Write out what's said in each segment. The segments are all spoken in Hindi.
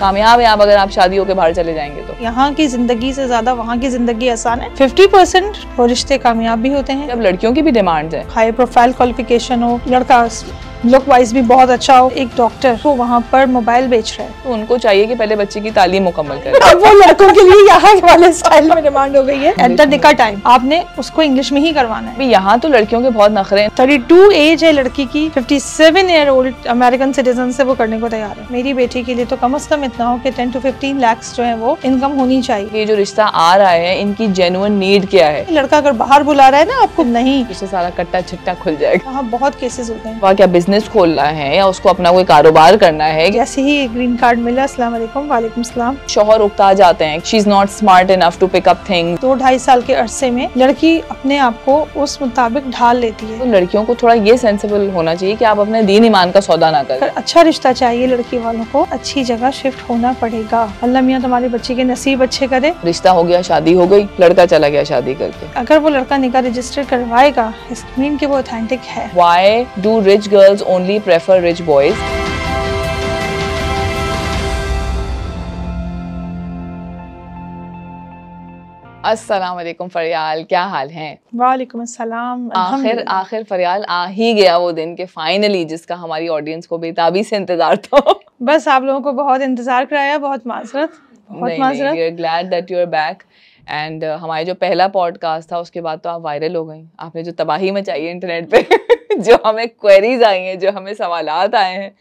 कामयाब है आप अगर आप शादी होकर बाहर चले जाएंगे तो यहाँ की जिंदगी से ज्यादा वहाँ की जिंदगी आसान है फिफ्टी परसेंट रिश्ते कामयाब भी होते हैं जब लड़कियों की भी डिमांड है हाई प्रोफाइल क्वालिफिकेशन हो लड़का लुक वाइज भी बहुत अच्छा हो एक डॉक्टर वो वहाँ पर मोबाइल बेच रहा है तो उनको चाहिए कि पहले बच्चे की तालीम मुकम्मल करें अब वो लड़कों के लिए यहाँ वाले स्टाइल में डिमांड हो गई है एंटर दिखा टाइम आपने उसको इंग्लिश में ही करवाना है यहाँ तो लड़कियों के बहुत नखरे हैं थर्टी टू एज है लड़की की fifty seven year old American citizen से वो करने को तैयार है मेरी बेटी के लिए तो कम अज कम इतना हो की टेन टू फिफ्टीन लैक्स जो है वो इनकम होनी चाहिए ये जो रिश्ता आ रहा है इनकी जेनुअन नीड क्या है लड़का अगर बाहर बुला रहा है ना आपको नहीं सारा कट्टा छिट्टा खुल जाएगा वहाँ बहुत केसेस होते हैं वहाँ क्या बिजनेस बिजनेस खोलना है या उसको अपना कोई कारोबार करना है जैसे ही ग्रीन कार्ड मिला अस्सलाम वालेकुम वालेकुम सलाम शोहर उगता जाते हैं she is not smart enough to pick up thing दो ढाई साल के अरसे में लड़की अपने आप को उस मुताबिक ढाल लेती है तो लड़कियों को थोड़ा ये सेंसिबल होना चाहिए की आप अपने दीन ईमान का सौदा ना करें अच्छा रिश्ता चाहिए लड़की वालों को अच्छी जगह शिफ्ट होना पड़ेगा अल्लाह मियाँ तुम्हारे बच्चे के नसीब अच्छे करे रिश्ता हो गया शादी हो गई लड़का चला गया शादी करके अगर वो लड़का निकाह रजिस्टर करवाएगा इसकी वो ऑथेंटिक है why do rich girls girls only prefer rich boys. अस्सलाम वालेकुम फरियाल क्या हाल हैं वालेकुम अस्सलाम आखिर आखिर फरियाल आ ही गया वो दिन के फाइनली जिसका हमारी ऑडियंस को बेताबी से इंतजार था बस आप लोगों को बहुत इंतजार कराया बहुत माजरत बहुत माजरत we are glad that you are back and हमारे जो पहला पॉडकास्ट था उसके बाद तो आप वायरल हो गई आपने जो तबाही मचाई है इंटरनेट पे जो हमें क्वेरीज आई हैं जो हमें सवाल आए हैं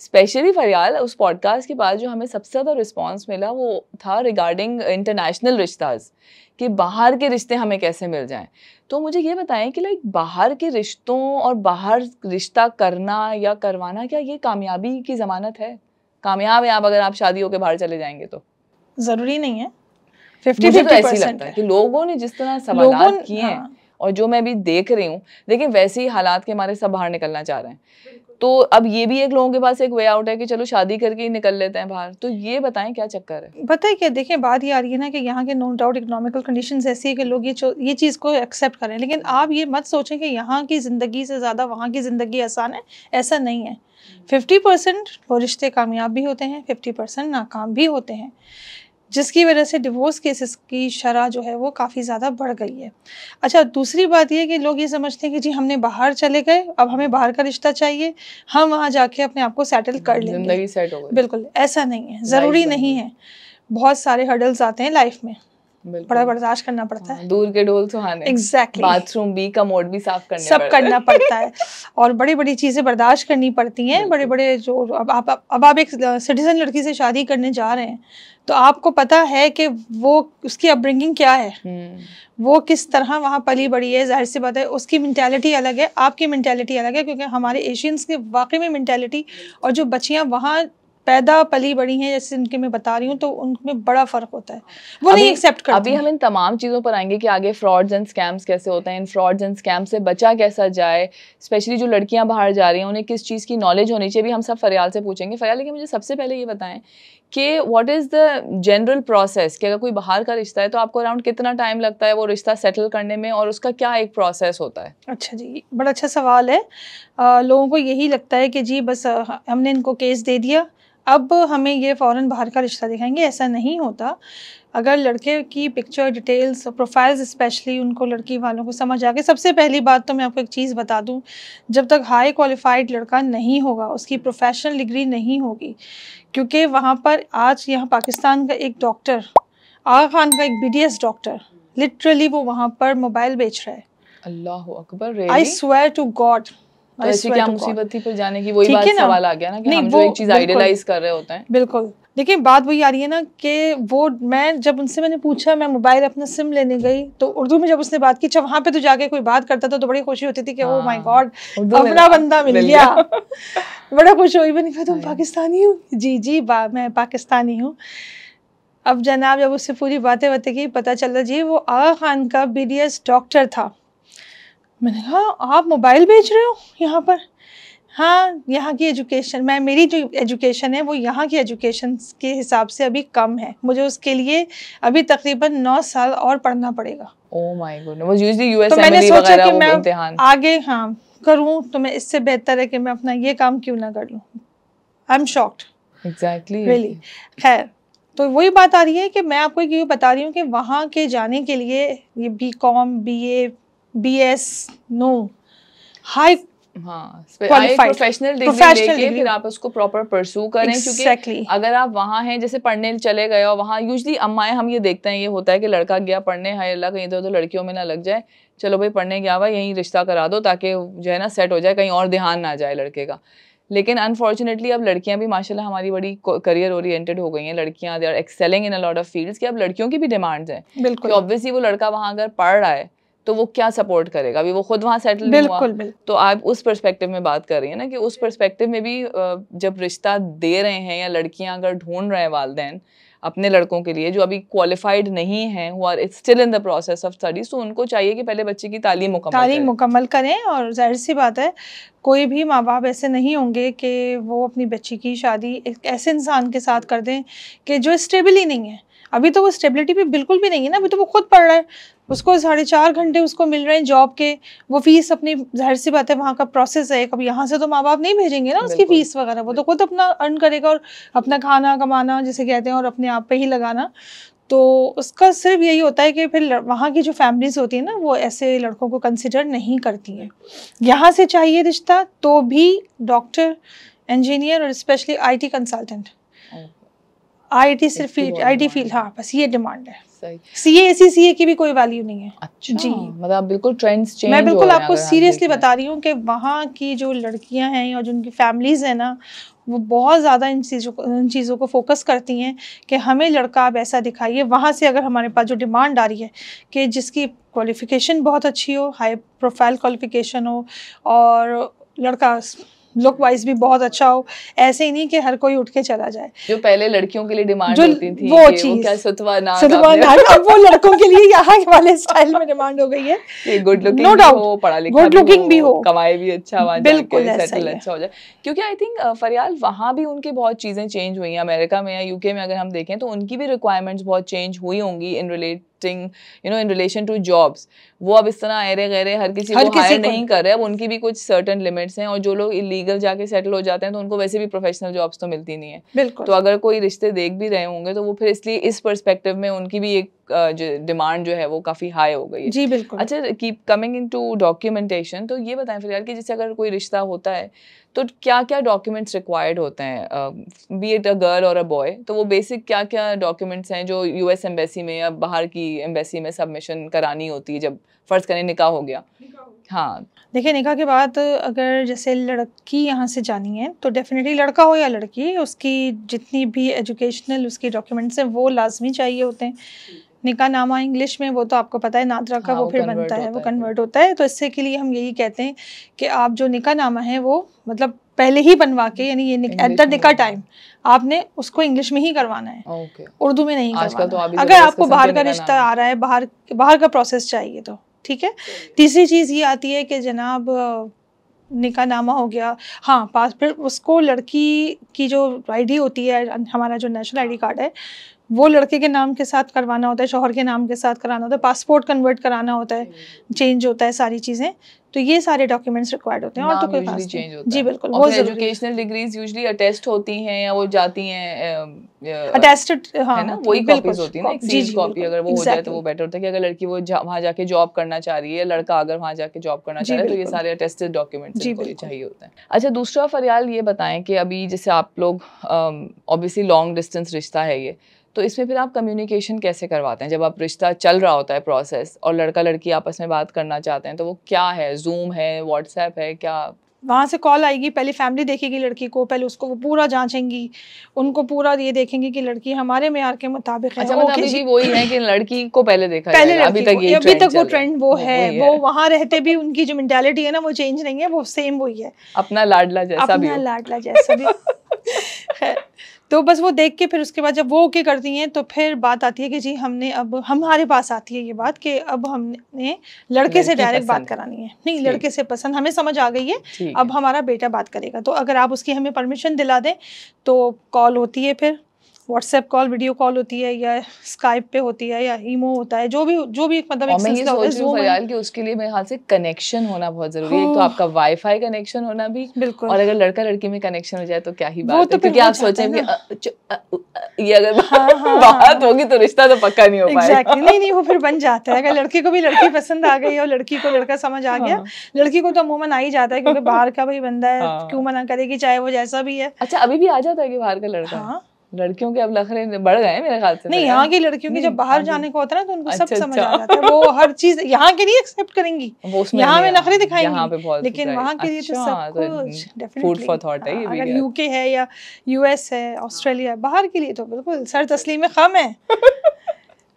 स्पेशली फरियाल उस पॉडकास्ट के बाद जो हमें सबसे ज़्यादा रिस्पॉन्स मिला वो था रिगार्डिंग इंटरनेशनल रिश्ताज कि बाहर के रिश्ते हमें कैसे मिल जाएं तो मुझे ये बताएं कि लाइक बाहर के रिश्तों और बाहर रिश्ता करना या करवाना क्या ये कामयाबी की ज़मानत है कामयाब है आप अगर आप शादियों के बाहर चले जाएंगे तो ज़रूरी नहीं है फिफ्टी फिफ्टी तो ऐसी लगता है कि लोगों ने जिस तरह सवाल किए हैं हाँ। और जो मैं अभी देख रही हूँ देखिए वैसे ही हालात के हमारे सब बाहर निकलना चाह रहे हैं तो अब ये भी एक लोगों के पास एक वे आउट है कि चलो शादी करके ही निकल लेते हैं बाहर तो ये बताएं क्या चक्कर है बताइए क्या देखें बात ये आ रही है ना कि यहाँ के नो डाउट इकोनॉमिकल कंडीशन ऐसी है कि लोग ये ये चीज़ को एक्सेप्ट करें लेकिन आप ये मत सोचें कि यहाँ की ज़िंदगी से ज़्यादा वहाँ की ज़िंदगी आसान है ऐसा नहीं है फिफ्टी परसेंट वो रिश्ते कामयाब भी होते हैं फिफ्टी परसेंट नाकाम भी होते हैं जिसकी वजह से डिवोर्स केसेस की शरह जो है वो काफ़ी ज़्यादा बढ़ गई है अच्छा दूसरी बात यह कि लोग ये समझते हैं कि जी हमने बाहर चले गए अब हमें बाहर का रिश्ता चाहिए हम वहाँ जाके अपने आप को सेटल कर लेंगे बिल्कुल ऐसा नहीं है ज़रूरी नहीं है बहुत सारे हर्डल्स आते हैं लाइफ में बड़ा बर्दाश्त करना पड़ता है हाँ, दूर के ढोल सुहाने एग्जैक्टली exactly. बाथरूम भी कमोड भी साफ करने सब करना पड़ता है और बड़ी बड़ी चीज़ें बर्दाश्त करनी पड़ती हैं बड़े बड़े जो अब आप अब आप एक सिटीजन लड़की से शादी करने जा रहे हैं तो आपको पता है कि वो उसकी अपब्रिंगिंग क्या है हम्म। वो किस तरह वहाँ पली बड़ी है जाहिर सी बात है उसकी मैंटेलिटी अलग है आपकी मैंटेलिटी अलग है क्योंकि हमारे एशियंस के वाकई में मैंटेलिटी और जो बच्चियाँ वहाँ पैदा पली बड़ी हैं जैसे इनके मैं बता रही हूँ तो उनमें बड़ा फ़र्क होता है वो नहीं एक्सेप्ट करते अभी हम इन तमाम चीज़ों पर आएंगे कि आगे फ्रॉड्स एंड स्कैम्स कैसे होते हैं इन फ्रॉड्स एंड स्कैम से बचा कैसा जाए स्पेशली जो लड़कियाँ बाहर जा रही हैं उन्हें किस चीज़ की नॉलेज होनी चाहिए अभी हम सब फरियाल से पूछेंगे फरियाल लेकिन मुझे सबसे पहले ये बताएं कि what is the general process कि अगर कोई बाहर का रिश्ता है तो आपको अराउंड कितना टाइम लगता है वो रिश्ता सेटल करने में और उसका क्या एक प्रोसेस होता है अच्छा जी बड़ा अच्छा सवाल है आ, लोगों को यही लगता है कि जी बस हमने इनको केस दे दिया अब हमें ये फ़ौरन बाहर का रिश्ता दिखाएंगे ऐसा नहीं होता अगर लड़के की पिक्चर डिटेल्स प्रोफाइल्स स्पेशली उनको लड़की वालों को समझ आ गए सबसे पहली बात तो मैं आपको एक चीज़ बता दूं जब तक हाई क्वालिफाइड लड़का नहीं होगा उसकी प्रोफेशनल डिग्री नहीं होगी क्योंकि वहाँ पर आज यहाँ पाकिस्तान का एक डॉक्टर आगा खान का एक बी डॉक्टर लिटरली वो वहाँ पर मोबाइल बेच रहा है अल्लाह अकबर आई स्वेयर टू गॉड वही लेकिन बात वही आ रही है ना कि वो मैं जब उनसे मैंने पूछा मैं मोबाइल अपना सिम लेने गई तो उर्दू में जब उसने बात की पे तो जाके कोई बात करता था तो बड़ी खुशी होती थी कि ओ माय गॉड अपना बंदा मिल गया बड़ा खुश हुई मैंने कहा तुम हाँ। पाकिस्तानी हो जी जी मैं पाकिस्तानी हूँ अब जनाब जब उससे पूरी बातें बातें की पता चला जी वो आगा खान का बी डॉक्टर था मैंने कहा हाँ, आप मोबाइल बेच रहे हो यहाँ पर हाँ यहाँ की एजुकेशन मैं मेरी जो एजुकेशन है वो यहाँ की एजुकेशन के हिसाब से अभी कम है मुझे उसके लिए अभी तकरीबन नौ साल और पढ़ना पड़ेगा ओह माय गॉड तो मैंने e सोचा कि मैं हाँ। आगे हाँ करूँ तो मैं इससे बेहतर है कि मैं अपना ये काम क्यों ना कर लूँ I am shocked exactly really खैर तो वही बात आ रही है कि मैं आपको ये बता रही हूँ कि वहाँ के जाने के लिए ये B Com B A B S no high हाँ, प्रोफेशनल अगर आप वहाँ जैसे पढ़ने चले गए और हम देखते हैं ये होता है लड़का गया पढ़ने लड़कियों में ना लग जाए चलो भाई पढ़ने गया रिश्ता करा दो ताकि जो है ना सेट हो जाए कहीं और ध्यान ना जाए लड़के का लेकिन अनफॉर्चुनेटली अब लड़कियां भी माशाल्लाह हमारी बड़ी करियर ओरिएंटेड हो गई हैं लड़कियां they are excelling in lot of fields अब लड़कियों की भी डिमांड्स हैं बिल्कुल ऑब्वियसली वो लड़का वहाँ अगर पढ़ रहा है तो वो क्या सपोर्ट करेगा अभी वो खुद वहाँ सेटल बिल्कुल, हुआ बिल्कुल। तो आप उस परस्पेक्टिव में बात कर रही हैं ना कि उस परस्पेक्टिव में भी जब रिश्ता दे रहे हैं या लड़कियाँ अगर ढूंढ रहे हैं वालदेन अपने लड़कों के लिए जो अभी क्वालिफाइड नहीं है who are still in the process of studies तो उनको चाहिए कि पहले बच्चे की तालीम मुकम्मल तालीम करें। मुकम्मल करें और जाहिर सी बात है कोई भी माँ बाप ऐसे नहीं होंगे कि वो अपनी बच्ची की शादी एक ऐसे इंसान के साथ कर दें कि जो स्टेबल ही नहीं है अभी तो वो स्टेबिलिटी भी बिल्कुल भी नहीं है ना अभी तो वो खुद पढ़ रहा है उसको साढ़े चार घंटे उसको मिल रहे हैं जॉब के वो फीस अपनी जाहिर सी बात है वहाँ का प्रोसेस है कभी यहाँ से तो माँ बाप नहीं भेजेंगे ना उसकी फीस वगैरह वो तो खुद अपना अर्न करेगा और अपना खाना कमाना जिसे कहते हैं और अपने आप पर ही लगाना तो उसका सिर्फ यही होता है कि फिर वहाँ की जो फैमिलीज़ होती है ना वो ऐसे लड़कों को कंसिडर नहीं करती हैं यहाँ से चाहिए रिश्ता तो भी डॉक्टर इंजीनियर और स्पेशली आईटी कंसल्टेंट आईटी सिर्फ आईटी फील्ड हाँ बस ये डिमांड है सी ए सी सी ए की भी कोई वैल्यू नहीं है अच्छा जी मतलब बिल्कुल ट्रेंड्स चेंज मैं बिल्कुल आपको सीरियसली बता रही हूँ कि वहाँ की जो लड़कियाँ हैं और जो उनकी फैमिलीज हैं ना वो बहुत ज़्यादा इन चीज़ों को इन चीज़ों को फोकस करती हैं कि हमें लड़का आप ऐसा दिखाइए वहाँ से अगर हमारे पास जो डिमांड आ रही है कि जिसकी क्वालिफ़िकेशन बहुत अच्छी हो हाई प्रोफाइल क्वालिफ़िकेशन हो और लड़का लुक वाइज भी बहुत अच्छा हो ऐसे ही नहीं कि हर कोई उठ के चला जाए जो पहले लड़कियों के लिए डिमांड होती थी वो चीज क्या सतवा अब वो लड़कों के लिए यहाँ वाले स्टाइल में डिमांड हो गई है गुड लुकिंग नो डाउट पढ़ा लिखा गुड लुकिंग भी हो कमाई भी अच्छा बिल्कुल अच्छा हो जाए क्योंकि आई थिंक फरियाल वहाँ भी उनकी बहुत चीजें चेंज हुई हैं अमेरिका में या यूके में अगर हम देखें तो उनकी भी रिक्वायरमेंट्स बहुत चेंज हुई होंगी in relate posting you know in relation to jobs वो अब इस तरह आयरे गहरे हर किसी हर को किसी नहीं कर रहे अब उनकी भी कुछ सर्टन लिमिट्स हैं और जो लोग इलीगल जाके सेटल हो जाते हैं तो उनको वैसे भी प्रोफेशनल जॉब्स तो मिलती नहीं है तो अगर कोई रिश्ते देख भी रहे होंगे तो वो फिर इसलिए इस परस्पेक्टिव में उनकी भी एक डिमांड जो है वो काफ़ी हाई हो गई है जी बिल्कुल अच्छा keep coming in to documentation तो ये बताएं फिलहाल कि जैसे अगर कोई रिश्ता होता है तो क्या क्या डॉक्यूमेंट्स रिक्वायर्ड होते हैं बी एट अ गर्ल और अ बॉय तो वो बेसिक क्या क्या डॉक्यूमेंट्स हैं जो यूएस एम्बेसी में या बाहर की एम्बेसी में सबमिशन करानी होती है जब फ़र्ज़ करें निकाह हो गया हाँ देखिए निकाह के बाद अगर जैसे लड़की यहाँ से जानी है तो डेफिनेटली लड़का हो या लड़की उसकी जितनी भी एजुकेशनल उसके डॉक्यूमेंट्स हैं वो लाजमी चाहिए होते हैं निका नामा इंग्लिश में वो तो आपको पता है नादरा का हाँ, वो फिर बनता है वो कन्वर्ट होता है तो इससे के लिए हम यही कहते हैं कि आप जो निका नामा है वो मतलब पहले ही बनवा के यानी ये एट द निका टाइम आपने उसको इंग्लिश में ही करवाना है उर्दू में नहीं करवाना तो अगर आपको बाहर का रिश्ता आ रहा है बाहर बाहर का प्रोसेस चाहिए तो ठीक है तीसरी चीज़ ये आती है कि जनाब निका नामा हो गया हाँ पास फिर उसको लड़की की जो आईडी होती है हमारा जो नेशनल आईडी कार्ड है वो लड़के के नाम के साथ करवाना होता है शोहर के नाम के साथ कराना होता है पासपोर्ट कन्वर्ट कराना होता है चेंज हम्म। होता है सारी चीज़ें तो ये सारे डॉक्यूमेंट्स रिक्वायर्ड होते हैं और तो कोई खास चेंज जी बिल्कुल वो एजुकेशनल डिग्रीज यूजली अटेस्ट होती हैं या वो जाती हैं अटेस्टेड हाँ ना वही कॉपीज होती है ना जी कॉपी अगर वो हो जाए तो वो बेटर होता है कि अगर लड़की वो वहाँ जाके जॉब करना चाह रही है लड़का अगर वहाँ जाके जॉब करना चाह रहा है तो ये सारे अटेस्टेड डॉक्यूमेंट्स चाहिए होते हैं अच्छा दूसरा फरियाल ये बताएं कि अभी जैसे आप लोग ऑब्वियसली लॉन्ग डिस्टेंस रिश्ता है ये तो इसमें फिर आप कम्युनिकेशन कैसे करवाते हैं जब आप रिश्ता चल रहा होता है प्रोसेस और लड़का लड़की आपस में बात करना चाहते हैं तो वो क्या है जूम है व्हाट्सएप है क्या वहाँ से कॉल आएगी पहले फैमिली देखेगी लड़की को पहले उसको वो पूरा जांचेंगी उनको पूरा ये देखेंगे कि लड़की हमारे मैार के मुताबिक है अच्छा, मतलब अभी वही है कि लड़की को पहले देखा पहले अभी तक ये अभी तक वो ट्रेंड वो है वो वहाँ रहते भी उनकी जो मेंटेलिटी है ना वो चेंज नहीं है वो सेम वही है अपना लाडला जैसा अपना लाडला जैसा भी तो बस वो देख के फिर उसके बाद जब वो ओके करती हैं तो फिर बात आती है कि जी हमने अब हमारे पास आती है ये बात कि अब हमने लड़के से डायरेक्ट बात करानी है नहीं लड़के से पसंद हमें समझ आ गई है अब हमारा बेटा बात करेगा तो अगर आप उसकी हमें परमिशन दिला दें तो कॉल होती है फिर व्हाट्सएप कॉल वीडियो कॉल होती है या स्काइप पे होती है या ईमो होता है जो भी जो भी मतलब एक मैं ये सोच रही हूँ कि उसके लिए मेरे हाथ से कनेक्शन होना बहुत जरूरी है तो हाँ। आपका वाईफाई कनेक्शन होना भी बिल्कुल और अगर लड़का लड़की में कनेक्शन हो जाए तो क्या ही बात है तो क्योंकि आप सोचें ये अगर हाँ, हाँ, बात होगी तो रिश्ता तो पक्का नहीं हो पाएगा नहीं नहीं वो फिर बन जाता है अगर लड़के को भी लड़की पसंद आ गई और लड़की को लड़का समझ आ गया लड़की को तो अमूमन आ ही जाता है क्योंकि बाहर का भाई बंदा है क्यों मना करेगी चाहे वो जैसा भी है अच्छा अभी भी आ जाता है कि बाहर का लड़का हाँ लड़कियों के अब लखरे बढ़ गए मेरे ख्याल से नहीं यहाँ की लड़कियों की जब बाहर हाँ जाने को होता है ना तो उनको सब अच्छा, समझ आ अच्छा। जाता है वो हर चीज यहाँ के लिए एक्सेप्ट करेंगी यहाँ में नखरे दिखाएंगे यहाँ पे बहुत लेकिन वहाँ के लिए तो अच्छा, सब फूड फॉर थॉट है अगर यूके है या यूएस है ऑस्ट्रेलिया बाहर के लिए तो बिल्कुल सर तस्लीम खम है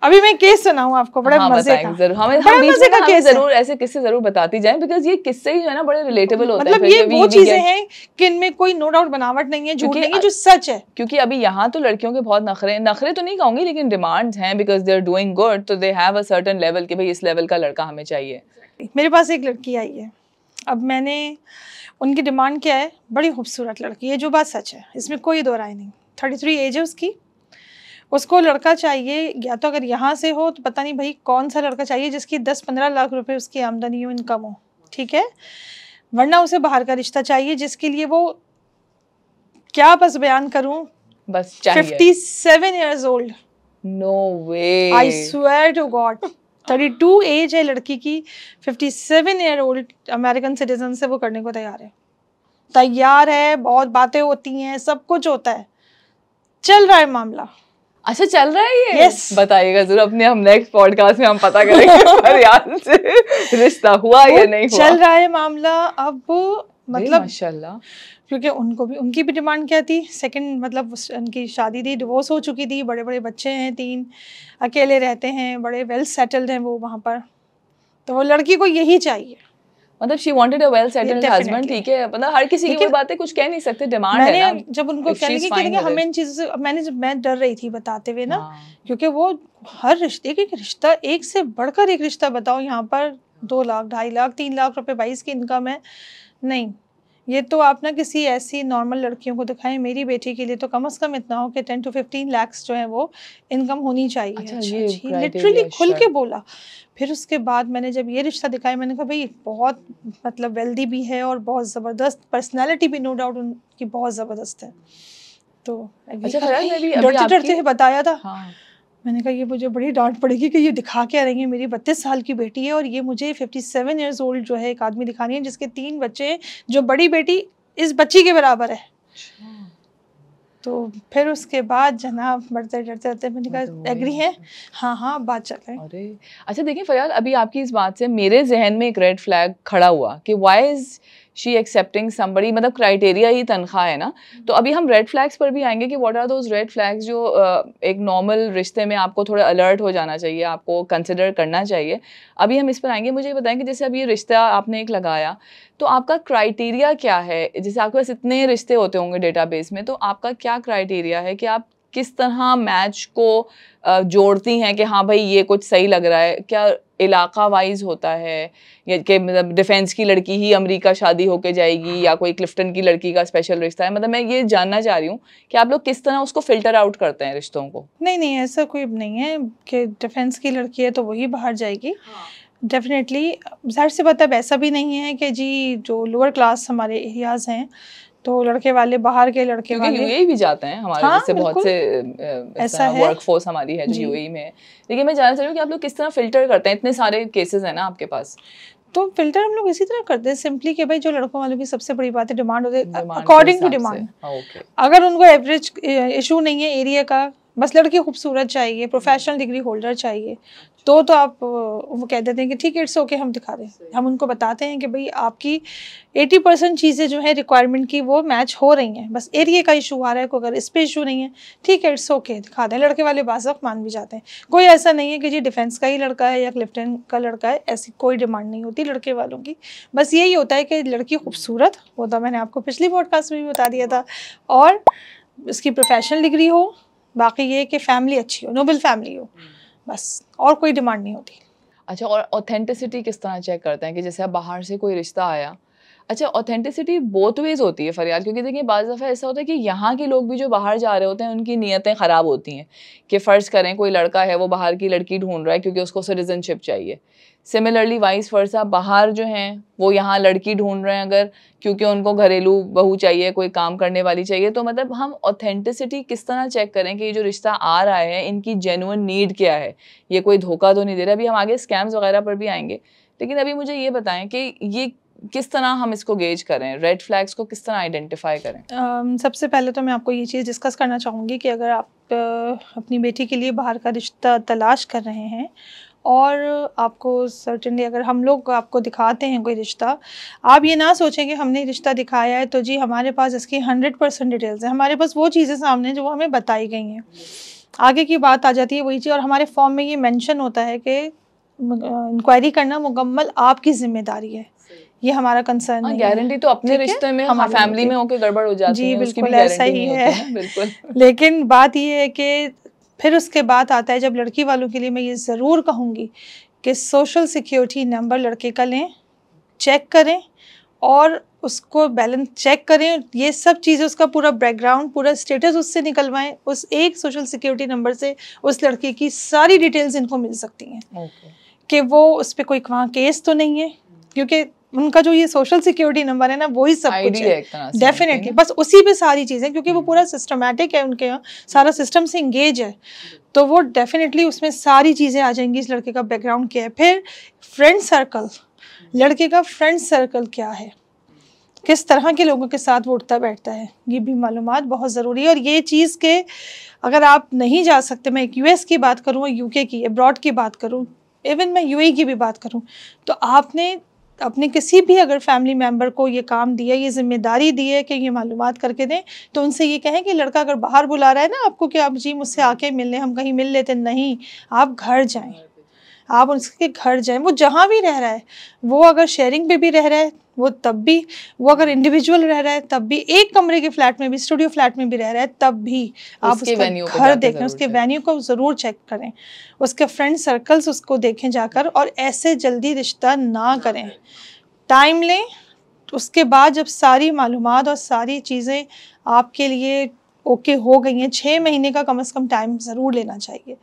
अभी मैं केस सुनाऊ आपको बड़े हाँ, मजे का जरूर हमें हाँ, मजे का केस जरूर ऐसे किस्से जरूर बताती जाएं बिकॉज ये किस्से ही जो है ना बड़े रिलेटेबल होते मतलब हैं मतलब ये वो चीजें हैं कि इनमें कोई नो डाउट बनावट नहीं है जो नहीं है जो सच है क्योंकि अभी यहाँ तो लड़कियों के बहुत नखरे नखरे तो नहीं कहूंगी लेकिन डिमांड है because they are doing good तो they have a certain level कि भाई इस लेवल का लड़का हमें चाहिए मेरे पास एक लड़की आई है अब मैंने उनकी डिमांड क्या है बड़ी खूबसूरत लड़की है जो बात सच है इसमें कोई दो नहीं थर्टी थ्री एज है उसकी उसको लड़का चाहिए या तो अगर यहाँ से हो तो पता नहीं भाई कौन सा लड़का चाहिए जिसकी दस पंद्रह लाख रुपए उसकी आमदनी हो इनकम हो ठीक है वरना उसे बाहर का रिश्ता चाहिए जिसके लिए वो क्या बस बयान करूं बस fifty seven years old no way I swear to God thirty two age है लड़की की fifty seven year old American citizen से वो करने को तैयार है तैयार है बहुत बातें होती हैं सब कुछ होता है चल रहा है मामला अच्छा चल रहा है ये yes. बताइएगा जरूर अपने हम नेक्स्ट पॉडकास्ट में हम पता करेंगे से रिश्ता हुआ या नहीं हुआ चल रहा है मामला अब मतलब माशाल्लाह क्योंकि उनको भी उनकी भी डिमांड क्या थी सेकंड मतलब उनकी शादी थी डिवोर्स हो चुकी थी बड़े बड़े बच्चे हैं तीन अकेले रहते हैं बड़े वेल सेटल्ड हैं वो वहाँ पर तो वो लड़की को यही चाहिए मतलब she wanted a well settled husband ठीक है मतलब हर किसी की बातें कुछ कह नहीं सकते डिमांड है ना जब उनको कहने की कहने हमें इन चीजों से मैंने जब मैं डर रही थी बताते हुए ना हाँ। क्योंकि वो हर रिश्ते के रिश्ता एक से बढ़कर एक रिश्ता बताओ यहाँ पर दो लाख ढाई लाख तीन लाख रुपए बाईस की इनकम है नहीं ये तो आप ना किसी ऐसी नॉर्मल लड़कियों को दिखाएं मेरी बेटी के लिए तो कम से कम इतना हो कि टेन टू फिफ्टीन लैक्स जो है वो इनकम होनी चाहिए अच्छा, अच्छा, लिटरली अच्छा, अच्छा। खुल के बोला फिर उसके बाद मैंने जब ये रिश्ता दिखाया मैंने कहा भाई बहुत मतलब वेल्दी भी है और बहुत ज़बरदस्त पर्सनैलिटी भी नो डाउट उनकी बहुत ज़बरदस्त है तो अच्छा, डरते डरते बताया था हाँ। मैंने कहा ये मुझे बड़ी डांट पड़ेगी कि ये दिखा क्या रही है मेरी बत्तीस साल की बेटी है और ये मुझे फिफ्टी सेवन ईयर्स ओल्ड जो है एक आदमी दिखा रही है जिसके तीन बच्चे हैं जो बड़ी बेटी इस बच्ची के बराबर है अच्छा। तो फिर उसके बाद जनाब बढ़ते डरते रहते मैंने कहा एग्री है हाँ हाँ बात चल रही अरे अच्छा देखिए फयाल अभी आपकी इस बात से मेरे जहन में एक रेड फ्लैग खड़ा हुआ कि why is she accepting somebody मतलब क्राइटेरिया ही तनख्वाह है ना तो अभी हम रेड फ्लैग्स पर भी आएंगे कि what are those red flags जो एक नॉर्मल रिश्ते में आपको थोड़ा अलर्ट हो जाना चाहिए आपको कंसिडर करना चाहिए अभी हम इस पर आएंगे मुझे बताएं कि जैसे अब ये रिश्ता आपने एक लगाया तो आपका क्राइटेरिया क्या है जैसे आपके पास इतने रिश्ते होते होंगे डेटाबेस में तो आपका क्या क्राइटेरिया है कि आप किस तरह मैच को जोड़ती हैं कि हाँ भाई ये कुछ सही लग रहा है क्या इलाका वाइज होता है या कि मतलब डिफेंस की लड़की ही अमेरिका शादी होके जाएगी या कोई क्लिफ्टन की लड़की का स्पेशल रिश्ता है मतलब मैं ये जानना चाह रही हूँ कि आप लोग किस तरह उसको फिल्टर आउट करते हैं रिश्तों को नहीं नहीं ऐसा कोई नहीं है कि डिफेंस की लड़की है तो वही बाहर जाएगी हाँ। डेफिनेटली ज़ाहिर सी बात अब ऐसा भी नहीं है कि जी जो लोअर क्लास हमारे एरियाज़ हैं तो लड़के वाले बाहर के लड़के क्योंकि यूएई e भी जाते हैं हमारे हाँ, जैसे बहुत से ऐसा है वर्क फोर्स हमारी है जी यूएई e में लेकिन मैं जानना चाहूँ कि आप लोग किस तरह फिल्टर करते हैं इतने सारे केसेस हैं ना आपके पास तो फिल्टर हम लोग इसी तरह करते हैं सिंपली कि भाई जो लड़कों वालों की सबसे बड़ी बात है डिमांड होते अकॉर्डिंग टू डिमांड अगर उनको एवरेज इशू नहीं है एरिया का बस लड़की खूबसूरत चाहिए प्रोफेशनल डिग्री होल्डर चाहिए तो तो आप वो कह देते हैं कि ठीक है इट्स ओके हम दिखा दें हम उनको बताते हैं कि भाई आपकी 80 परसेंट चीज़ें जो है रिक्वायरमेंट की वो मैच हो रही हैं बस एरिए का इशू आ रहा है को अगर इस पर इशू नहीं है ठीक है इट्स ओके दिखा दें लड़के वाले बाज मान भी जाते हैं कोई ऐसा नहीं है कि जी डिफेंस का ही लड़का है या लेफ्टिनेंट का लड़का है ऐसी कोई डिमांड नहीं होती लड़के वालों की बस यही होता है कि लड़की खूबसूरत वो तो मैंने आपको पिछली पॉडकास्ट में भी बता दिया था और इसकी प्रोफेशनल डिग्री हो बाकी ये कि फैमिली अच्छी हो नोबल फैमिली हो बस और कोई डिमांड नहीं होती अच्छा और ऑथेंटिसिटी किस तरह चेक करते हैं कि जैसे अब बाहर से कोई रिश्ता आया अच्छा ऑथेंटिसिटी बोथ वेज होती है फरियाद क्योंकि देखिए बाज़ दफ़ा ऐसा होता है कि यहाँ के लोग भी जो बाहर जा रहे होते हैं उनकी नीयतें ख़राब होती हैं कि फ़र्ज़ करें कोई लड़का है वो बाहर की लड़की ढूंढ रहा है क्योंकि उसको सिटीज़नशिप चाहिए सिमिलरली वाइस फर्सा बाहर जो हैं वो यहाँ लड़की ढूंढ रहे हैं अगर क्योंकि उनको घरेलू बहू चाहिए कोई काम करने वाली चाहिए तो मतलब हम ऑथेंटिसिटी किस तरह चेक करें कि ये जो रिश्ता आ रहा है इनकी जेनुअन नीड क्या है ये कोई धोखा तो नहीं दे रहा अभी हम आगे स्कैम्स वगैरह पर भी आएंगे लेकिन अभी मुझे ये बताएं कि ये किस तरह हम इसको गेज करें रेड फ्लैग्स को किस तरह आइडेंटिफाई करें um, सबसे पहले तो मैं आपको ये चीज़ डिस्कस करना चाहूँगी कि अगर आप uh, अपनी बेटी के लिए बाहर का रिश्ता तलाश कर रहे हैं और आपको सर्टनली अगर हम लोग आपको दिखाते हैं कोई रिश्ता आप ये ना सोचें कि हमने रिश्ता दिखाया है तो जी हमारे पास इसकी हंड्रेड परसेंट डिटेल्स हैं हमारे पास वो चीज़ें सामने जो हमें बताई गई हैं आगे की बात आ जाती है वही चीज़ और हमारे फॉर्म में ये मेंशन होता है कि इंक्वायरी uh, करना मुकम्मल आपकी ज़िम्मेदारी है ये हमारा कंसर्न हाँ, है गारंटी तो अपने रिश्ते में हमारे फैमिली हाँ, में होके गड़बड़ हो जाती जी, है जी बिल्कुल ऐसा ही है बिल्कुल लेकिन बात ये है कि फिर उसके बाद आता है जब लड़की वालों के लिए मैं ये ज़रूर कहूँगी कि सोशल सिक्योरिटी नंबर लड़के का लें चेक करें और उसको बैलेंस चेक करें ये सब चीज़ें उसका पूरा बैकग्राउंड पूरा स्टेटस उससे निकलवाएं उस एक सोशल सिक्योरिटी नंबर से उस लड़के की सारी डिटेल्स इनको मिल सकती हैं okay. कि वो उस पर कोई वहाँ केस तो नहीं है क्योंकि उनका जो ये सोशल सिक्योरिटी नंबर है ना वही सब कुछ है डेफिनेटली बस उसी पे सारी चीज़ें क्योंकि वो हम्म। पूरा सिस्टमेटिक है उनके यहाँ सारा सिस्टम से इंगेज है तो वो डेफिनेटली उसमें सारी चीज़ें आ जाएंगी इस लड़के का बैकग्राउंड क्या है फिर फ्रेंड सर्कल लड़के का फ्रेंड सर्कल क्या है किस तरह के लोगों के साथ वो उठता बैठता है ये भी मालूम बहुत ज़रूरी है और ये चीज़ के अगर आप नहीं जा सकते मैं यूएस की बात करूँ यूके की अब्रॉड की बात करूँ इवन मैं ए e की भी बात करूँ तो आपने अपने किसी भी अगर फैमिली मेम्बर को ये काम दिया ये जिम्मेदारी दी है कि ये मालूम करके दें तो उनसे ये कहें कि लड़का अगर बाहर बुला रहा है ना आपको कि आप जी मुझसे हम्म। आके मिलने हम कहीं मिल लेते नहीं आप घर जाएँ आप उसके घर जाएं वो जहाँ भी रह रहा है वो अगर शेयरिंग पे भी रह रहा है वो तब भी वो अगर इंडिविजुअल रह रहा है तब भी एक कमरे के फ्लैट में भी स्टूडियो फ्लैट में भी रह रहा है तब भी आप उसका घर देखें उसके वेन्यू को ज़रूर चेक करें उसके फ्रेंड सर्कल्स उसको देखें जाकर और ऐसे जल्दी रिश्ता ना करें टाइम लें उसके बाद जब सारी मालूम और सारी चीज़ें आपके लिए ओके हो गई हैं छः महीने का कम से कम टाइम ज़रूर लेना चाहिए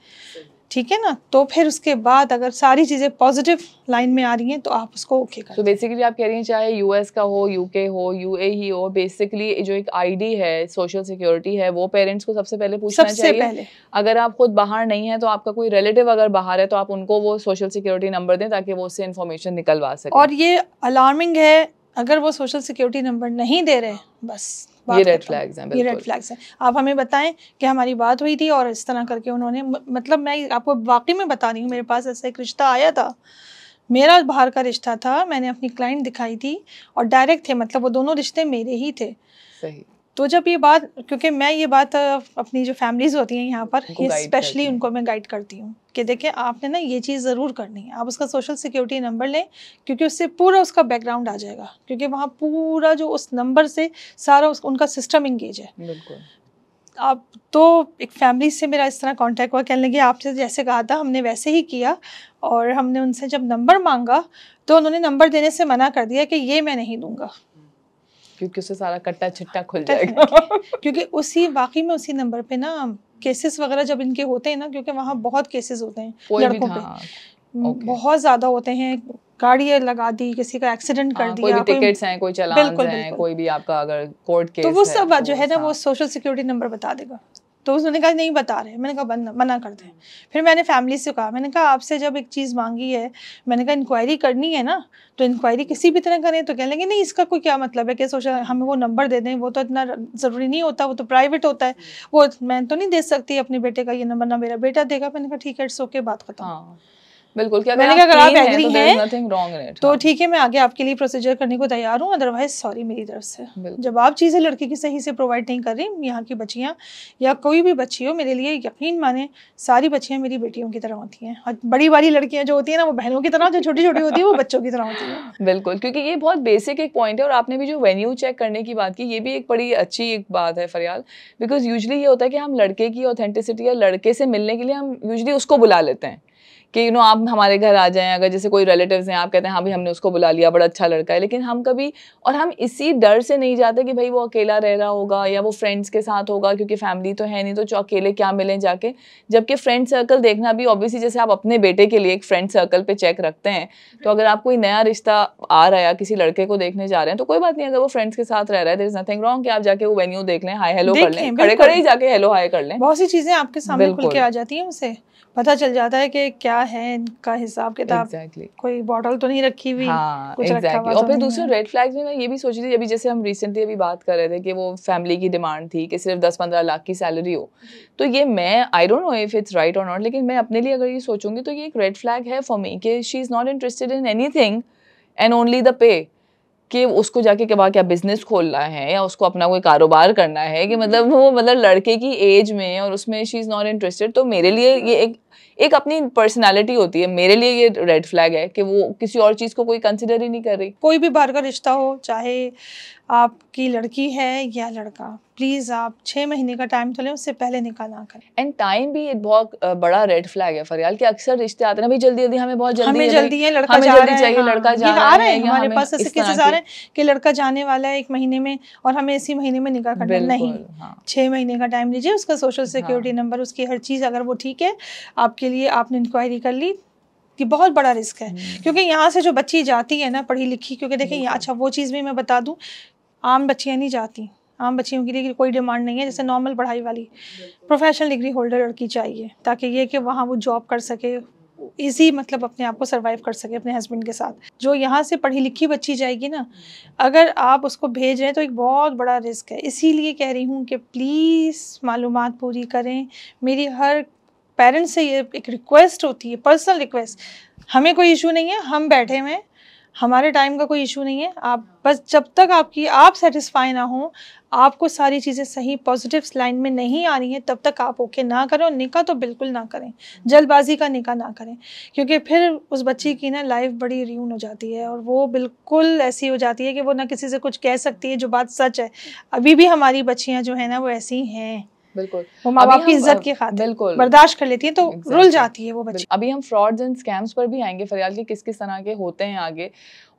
ठीक है ना तो फिर उसके बाद अगर सारी चीज़ें पॉजिटिव लाइन में आ रही हैं तो आप उसको ओके okay तो बेसिकली आप कह रही हैं चाहे यूएस का हो यूके हो यूए ही हो बेसिकली जो एक आईडी है सोशल सिक्योरिटी है वो पेरेंट्स को सबसे पहले पूछना सबसे चाहिए पहले। अगर आप खुद बाहर नहीं है तो आपका कोई रिलेटिव अगर बाहर है तो आप उनको वो सोशल सिक्योरिटी नंबर दें ताकि वो उससे इन्फॉर्मेशन निकलवा सके और ये अलार्मिंग है अगर वो सोशल सिक्योरिटी नंबर नहीं दे रहे बस ये रेड फ्लैग्स हैं ये रेड फ्लैग्स हैं आप हमें बताएं कि हमारी बात हुई थी और इस तरह करके उन्होंने मतलब मैं आपको वाकई में बता रही हूँ मेरे पास ऐसा एक रिश्ता आया था मेरा बाहर का रिश्ता था मैंने अपनी क्लाइंट दिखाई थी और डायरेक्ट थे मतलब वो दोनों रिश्ते मेरे ही थे सही तो जब ये बात क्योंकि मैं ये बात अपनी जो फैमिलीज होती हैं यहाँ पर ये स्पेशली उनको मैं गाइड करती हूँ कि देखिए आपने ना ये चीज़ ज़रूर करनी है आप उसका सोशल सिक्योरिटी नंबर लें क्योंकि उससे पूरा उसका बैकग्राउंड आ जाएगा क्योंकि वहाँ पूरा जो उस नंबर से सारा उस, उनका सिस्टम इंगेज है आप तो एक फैमिली से मेरा इस तरह कॉन्टेक्ट हुआ कहने लगे आपसे जैसे कहा था हमने वैसे ही किया और हमने उनसे जब नंबर मांगा तो उन्होंने नंबर देने से मना कर दिया कि ये मैं नहीं दूंगा क्योंकि उससे सारा कट्टा छिट्टा खुल जाएगा क्योंकि उसी वाकई में उसी नंबर पे ना केसेस वगैरह जब इनके होते हैं ना क्योंकि वहाँ बहुत केसेस होते हैं लड़कों पे बहुत ज़्यादा होते हैं गाड़ी लगा दी किसी का एक्सीडेंट हाँ, कर दिया कोई कोई भी भी टिकट्स हैं हैं आपका अगर कोर्ट केस तो वो सब तो जो है ना वो सोशल सिक्योरिटी नंबर बता देगा तो उसने कहा नहीं बता रहे मैंने कहा बंद मना कर दें फिर मैंने फैमिली से कहा मैंने कहा आपसे जब एक चीज़ मांगी है मैंने कहा इंक्वायरी करनी है ना तो इंक्वायरी किसी भी तरह करें तो कह लेंगे नहीं इसका कोई क्या मतलब है कि सोचा हमें वो नंबर दे दें वो तो इतना ज़रूरी नहीं होता वो तो प्राइवेट होता है वो मैं तो नहीं दे सकती अपने बेटे का ये नंबर ना मेरा बेटा देगा मैंने कहा ठीक है इट्स ओके बात खत्म हाँ। बिल्कुल मैंने कहा अगर आप एग्री हैं तो, तो हाँ। ठीक है मैं आगे आपके लिए प्रोसीजर करने को तैयार हूँ अदरवाइज सॉरी मेरी तरफ से जब आप चीज़ें लड़के की सही से प्रोवाइड नहीं कर रही यहाँ की बच्चियाँ या कोई भी बच्ची हो मेरे लिए यकीन माने सारी बच्चियाँ मेरी बेटियों की तरह होती हैं बड़ी बड़ी लड़कियाँ जो होती हैं ना वो बहनों की तरह जो छोटी छोटी होती है वो बच्चों की तरह होती है बिल्कुल क्योंकि ये बहुत बेसिक एक पॉइंट है और आपने भी जो वेन्यू चेक करने की बात की ये भी एक बड़ी अच्छी एक बात है फरियाल बिकॉज यूजली ये होता है कि हम लड़के की ऑथेंटिसिटी या लड़के से मिलने के लिए हम यूजली उसको बुला लेते हैं कि यू नो आप हमारे घर आ जाएं अगर जैसे कोई रिलेटिव्स हैं आप कहते हैं हाँ भाई हमने उसको बुला लिया बड़ा अच्छा लड़का है लेकिन हम कभी और हम इसी डर से नहीं जाते कि भाई वो अकेला रह रहा होगा या वो फ्रेंड्स के साथ होगा क्योंकि फैमिली तो है नहीं तो अकेले क्या मिलें जाके जबकि फ्रेंड सर्कल देखना भी ऑब्वियसली जैसे आप अपने बेटे के लिए एक फ्रेंड सर्कल पर चेक रखते हैं तो अगर आप कोई नया रिश्ता आ रहा है किसी लड़के को देखने जा रहे हैं तो कोई बात नहीं अगर वो फ्रेंड्स के साथ रह रहा है देर इज नथिंग रॉन्ग कि आप जाके वो वेन्यू देख लें हाई हेलो कर लें खड़े खड़े ही जाके हेलो हाई कर लें बहुत सी चीजें आपके सामने खुल के आ जाती हैं उसे पता चल जाता है कि क्या है इनका हिसाब किताब exactly. कोई बॉटल तो नहीं रखी हुई हाँ, कुछ exactly. रखा हुआ और तो फिर दूसरे रेड फ्लैग्स में मैं ये भी सोच रही थी अभी जैसे हम रिसेंटली अभी बात कर रहे थे कि वो फैमिली की डिमांड थी कि सिर्फ दस पंद्रह लाख की सैलरी हो तो ये मैं I don't know if it's right और नॉट लेकिन मैं अपने लिए अगर ये सोचूंगी तो ये एक रेड फ्लैग है फॉर मी कि she is not interested in any and only the pay कि उसको जाके कहा क्या बिजनेस खोलना है या उसको अपना कोई कारोबार करना है कि मतलब वो मतलब लड़के की एज में और उसमें शी इज़ नॉट इंटरेस्टेड तो मेरे लिए ये एक एक अपनी पर्सनालिटी होती है मेरे लिए ये रेड फ्लैग है कि वो किसी और चीज़ को कोई कंसिडर ही नहीं कर रही कोई भी बार का रिश्ता हो चाहे आपकी लड़की है या लड़का प्लीज़ आप छः महीने का टाइम तो लें उससे पहले निकाह ना करें एंड टाइम भी एक बहुत बड़ा रेड फ्लैग है फरियाल कि अक्सर रिश्ते आते हैं भाई जल्दी जल्दी हमें बहुत जल्दी हमें जल्दी है लड़का जा जल्दी चाहिए हाँ, लड़का जा रहा है हमारे पास ऐसे केसेस आ रहे हैं कि लड़का जाने वाला है एक महीने में और हमें इसी महीने में निकाह करना नहीं हाँ। छः महीने का टाइम लीजिए उसका सोशल सिक्योरिटी नंबर उसकी हर चीज़ अगर वो ठीक है आपके लिए आपने इंक्वायरी कर ली ये बहुत बड़ा रिस्क है हम्म। क्योंकि यहाँ से जो बच्ची जाती है ना पढ़ी लिखी क्योंकि देखें अच्छा वो चीज़ भी मैं बता दूँ आम बच्चियाँ नहीं जाती आम बच्चियों के लिए कोई डिमांड नहीं है जैसे नॉर्मल पढ़ाई वाली प्रोफेशनल डिग्री होल्डर लड़की चाहिए ताकि ये कि वहाँ वो जॉब कर सके इजी मतलब अपने आप को सर्वाइव कर सके अपने हस्बैंड के साथ जो यहाँ से पढ़ी लिखी बच्ची जाएगी ना अगर आप उसको भेज रहे हैं तो एक बहुत बड़ा रिस्क है इसीलिए कह रही हूँ कि प्लीज़ मालूम पूरी करें मेरी हर पेरेंट्स से ये एक रिक्वेस्ट होती है पर्सनल रिक्वेस्ट हमें कोई इशू नहीं है हम बैठे हुए हैं हमारे टाइम का कोई इशू नहीं है आप बस जब तक आपकी आप सेटिस्फाई ना हो आपको सारी चीज़ें सही पॉजिटिव लाइन में नहीं आ रही हैं तब तक आप ओके ना करें और निका तो बिल्कुल ना करें जल्दबाजी का निका ना करें क्योंकि फिर उस बच्ची की ना लाइफ बड़ी रीन हो जाती है और वो बिल्कुल ऐसी हो जाती है कि वो ना किसी से कुछ कह सकती है जो बात सच है अभी भी हमारी बच्चियाँ जो है ना वो ऐसी हैं बिल्कुल वो माँ बाप की इज्जत की खातिर बिल्कुल बर्दाश्त कर लेती है तो exactly. रुल जाती है वो बच्ची अभी हम फ्रॉड्स एंड स्कैम्स पर भी आएंगे फरियाल के किस किस तरह के होते हैं आगे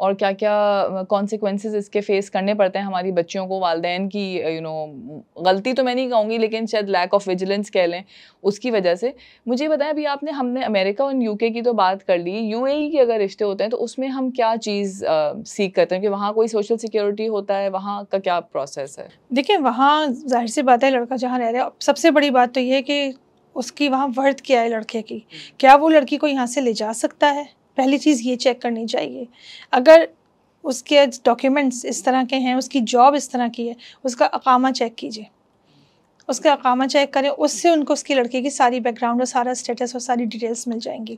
और क्या क्या कॉन्सिक्वेंसेज इसके फेस करने पड़ते हैं हमारी बच्चियों को वालदेन की यू नो गलती तो मैं नहीं कहूँगी लेकिन शायद लैक ऑफ विजिलेंस कह लें उसकी वजह से मुझे बताया अभी आपने हमने अमेरिका और यूके की तो बात कर ली ए e के अगर रिश्ते होते हैं तो उसमें हम क्या चीज़ सीख करते हैं कि वहाँ कोई सोशल सिक्योरिटी होता है वहाँ का क्या प्रोसेस है देखिए वहाँ जाहिर सी बात है लड़का जहाँ रह रहा है सबसे बड़ी बात तो यह है कि उसकी वहाँ वर्थ क्या है लड़के की क्या वो लड़की को यहाँ से ले जा सकता है पहली चीज़ ये चेक करनी चाहिए अगर उसके डॉक्यूमेंट्स इस तरह के हैं उसकी जॉब इस तरह की है उसका अकामा चेक कीजिए उसका अकामा चेक करें उससे उनको उसकी लड़के की सारी बैकग्राउंड और सारा स्टेटस और सारी डिटेल्स मिल जाएंगी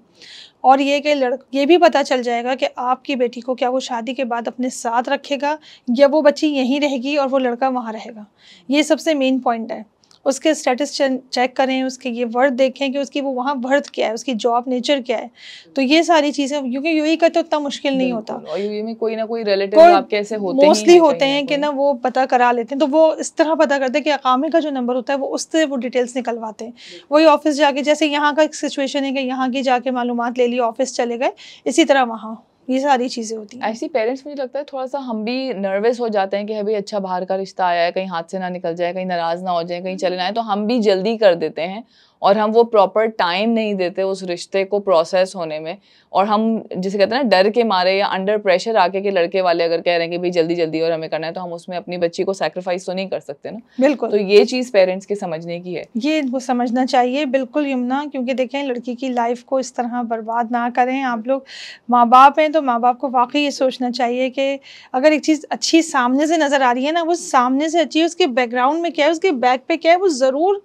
और ये कि लड़ ये भी पता चल जाएगा कि आपकी बेटी को क्या वो शादी के बाद अपने साथ रखेगा या वो बच्ची यहीं रहेगी और वो लड़का वहाँ रहेगा ये सबसे मेन पॉइंट है उसके स्टेटस चेक करें उसके ये वर्थ देखें कि उसकी वो वहाँ वर्थ क्या है उसकी जॉब नेचर क्या है तो ये सारी चीज़ें क्योंकि यू e का तो इतना मुश्किल नहीं होता यू e में कोई ना कोई रिलेटिव आपके ऐसे होते मोस्टली होते हैं कि ना वो पता करा लेते हैं तो वो इस तरह पता करते हैं कि अकामे का जो नंबर होता है वो उससे वो डिटेल्स निकलवाते हैं वही ऑफिस जाके जैसे यहाँ का सिचुएशन है कि यहाँ की जाके मालूम ले ली ऑफिस चले गए इसी तरह वहाँ ये सारी चीज़ें होती हैं ऐसी पेरेंट्स मुझे लगता है थोड़ा सा हम भी नर्वस हो जाते हैं कि है भाई अच्छा बाहर का रिश्ता आया है कहीं हाथ से ना निकल जाए कहीं नाराज़ ना हो जाए कहीं हम्म। चले ना आए तो हम भी जल्दी कर देते हैं और हम वो प्रॉपर टाइम नहीं देते उस रिश्ते को प्रोसेस होने में और हम जिसे कहते हैं ना डर के मारे या अंडर प्रेशर आके के लड़के वाले अगर कह रहे हैं कि भाई जल्दी जल्दी और हमें करना है तो हम उसमें अपनी बच्ची को सेक्रीफाइस तो नहीं कर सकते ना बिल्कुल तो ये चीज़ पेरेंट्स के समझने की है ये इनको समझना चाहिए बिल्कुल यमुना क्योंकि देखें लड़की की लाइफ को इस तरह बर्बाद ना करें आप लोग माँ बाप हैं तो माँ बाप को वाकई ये सोचना चाहिए कि अगर एक चीज़ अच्छी सामने से नज़र आ रही है ना वो सामने से अच्छी है उसके बैकग्राउंड में क्या है उसके बैक पे क्या है वो ज़रूर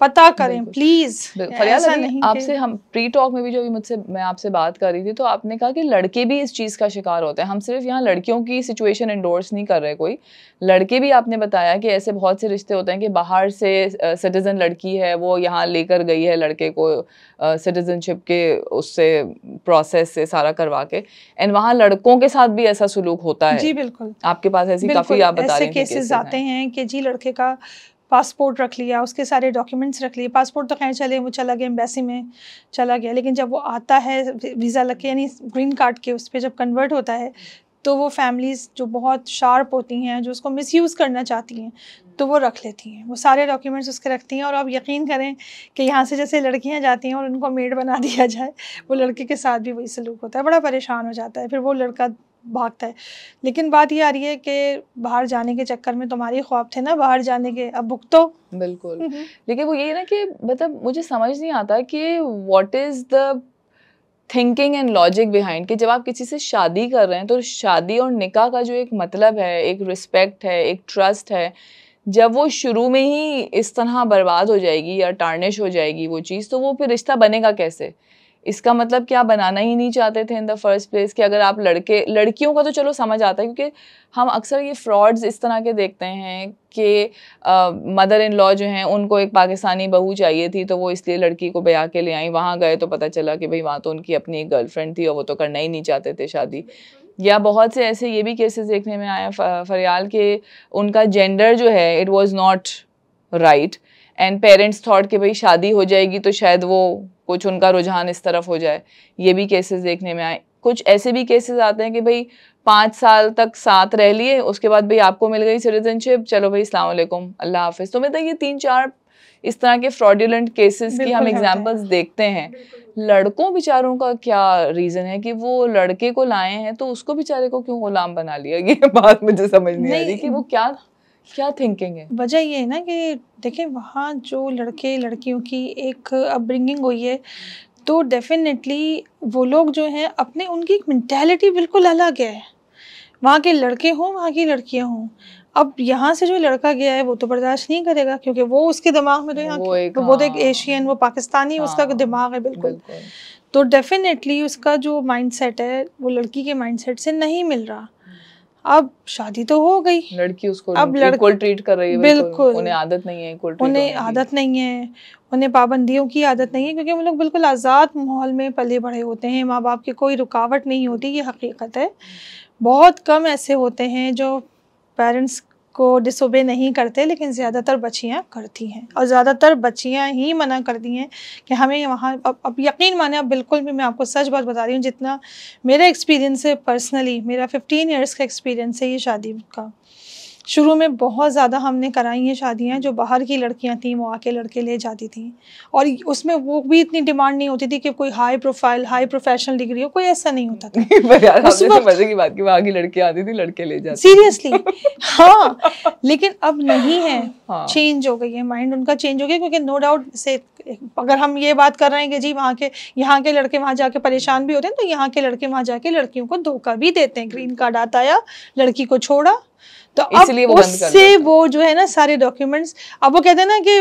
पता करें प्लीज फरियाल आपसे हम प्री टॉक में भी जो भी मुझसे मैं आपसे बात कर रही थी तो आपने कहा कि लड़के भी इस चीज़ का शिकार होते हैं हम सिर्फ यहाँ लड़कियों की सिचुएशन इंडोर्स नहीं कर रहे कोई लड़के भी आपने बताया कि ऐसे बहुत से रिश्ते होते हैं कि बाहर से सिटीज़न लड़की है वो यहाँ लेकर गई है लड़के को सिटीज़नशिप के उससे प्रोसेस से सारा करवा के एंड वहाँ लड़कों के साथ भी ऐसा सलूक होता है जी बिल्कुल आपके पास ऐसी काफ़ी आप बता रहे हैं कि जी लड़के का पासपोर्ट रख लिया उसके सारे डॉक्यूमेंट्स रख लिए पासपोर्ट तो कहें चले वो चला गया एम्बेसी में चला गया लेकिन जब वो आता है वीज़ा लग के यानी ग्रीन कार्ड के उस पर जब कन्वर्ट होता है तो वो फैमिलीज़ जो बहुत शार्प होती हैं जो उसको मिसयूज़ करना चाहती हैं तो वो रख लेती हैं वो सारे डॉक्यूमेंट्स उसके रखती हैं और आप यकीन करें कि यहाँ से जैसे लड़कियाँ जाती हैं और उनको मेड बना दिया जाए वो लड़के के साथ भी वही सलूक होता है बड़ा परेशान हो जाता है फिर वो लड़का भागता है लेकिन बात ये आ रही है कि बाहर जाने के चक्कर में तुम्हारे ख्वाब थे ना बाहर जाने के अब भुगतो बिल्कुल लेकिन वो ये ना कि मतलब मुझे समझ नहीं आता कि what is the thinking and logic behind कि जब आप किसी से शादी कर रहे हैं तो शादी और निकाह का जो एक मतलब है एक रिस्पेक्ट है एक ट्रस्ट है जब वो शुरू में ही इस तरह बर्बाद हो जाएगी या टार्निश हो जाएगी वो चीज़ तो वो फिर रिश्ता बनेगा कैसे इसका मतलब कि आप बनाना ही नहीं चाहते थे इन द फर्स्ट प्लेस कि अगर आप लड़के लड़कियों का तो चलो समझ आता है क्योंकि हम अक्सर ये फ्रॉड्स इस तरह के देखते हैं कि मदर इन लॉ जो हैं उनको एक पाकिस्तानी बहू चाहिए थी तो वो इसलिए लड़की को ब्याह के ले आई वहाँ गए तो पता चला कि भाई वहाँ तो उनकी अपनी एक गर्लफ्रेंड थी और वो तो करना ही नहीं चाहते थे शादी या बहुत से ऐसे ये भी केसेस देखने में आया फरियाल के उनका जेंडर जो है it was not right and parents thought कि भाई शादी हो जाएगी तो शायद वो कुछ उनका रुझान इस तरफ हो जाए ये भी केसेस देखने में आए कुछ ऐसे भी केसेस आते हैं कि भाई पाँच साल तक साथ रह लिए उसके बाद भाई आपको मिल गई सिटीजनशिप चलो भाई अलैक्म अल्लाह हाफिज़ तो मतलब ये तीन चार इस तरह के फ्रॉडुलेंट केसेस की हम एग्जांपल्स देखते हैं लड़कों बेचारों का क्या रीज़न है कि वो लड़के को लाए हैं तो उसको बेचारे को क्यों गुलाम बना लिया ये बात मुझे समझ नहीं, नहीं आ रही कि वो क्या क्या थिंकिंग है वजह ये है ना कि देखिए वहाँ जो लड़के लड़कियों की एक अपब्रिंगिंग हुई है तो डेफिनेटली वो लोग जो हैं अपने उनकी एक मैंटेलिटी बिल्कुल अलग है वहाँ के लड़के हों वहाँ की लड़कियाँ हों अब यहाँ से जो लड़का गया है वो तो बर्दाश्त नहीं करेगा क्योंकि वो उसके दिमाग में तो यहाँ वो एक, तो वो तो एक एशियन हाँ। वो पाकिस्तानी हाँ, उसका दिमाग है बिल्कुल, बिल्कुल। तो डेफिनेटली उसका जो माइंडसेट है वो लड़की के माइंडसेट से नहीं मिल रहा अब शादी तो हो गई लड़की उसको अब लड़को ट्रीट कर रही है तो बिल्कुल उन्हें आदत नहीं है उन्हें आदत नहीं है उन्हें पाबंदियों की आदत नहीं है क्योंकि हम लोग बिल्कुल आज़ाद माहौल में पले बड़े होते हैं माँ बाप की कोई रुकावट नहीं होती ये हकीकत है बहुत कम ऐसे होते हैं जो पेरेंट्स को डिसोबे नहीं करते लेकिन ज़्यादातर बच्चियाँ करती हैं और ज़्यादातर बच्चियाँ ही मना करती हैं कि हमें वहाँ अब, अब यकीन माने अब बिल्कुल भी मैं आपको सच बात बता रही हूँ जितना मेरा एक्सपीरियंस है पर्सनली मेरा फिफ्टीन ईयर्स का एक्सपीरियंस है ये शादी का शुरू में बहुत ज़्यादा हमने कराई हैं शादियाँ जो बाहर की लड़कियाँ थीं वहाँ के लड़के ले जाती थीं और उसमें वो भी इतनी डिमांड नहीं होती थी कि कोई high profile high professional degree हो कोई ऐसा नहीं होता था तो की वहाँ की आती थी लड़के ले जाती सीरियसली हाँ लेकिन अब नहीं है चेंज हाँ। हो गई है माइंड उनका चेंज हो गया क्योंकि नो डाउट से अगर हम ये बात कर रहे हैं कि जी वहाँ के यहाँ के लड़के वहाँ जाके परेशान भी होते हैं तो यहाँ के लड़के वहाँ जाके लड़कियों को धोखा भी देते हैं ग्रीन कार्ड आता या लड़की को छोड़ा तो अब उससे वो जो है ना सारे डॉक्यूमेंट्स अब वो कहते हैं ना कि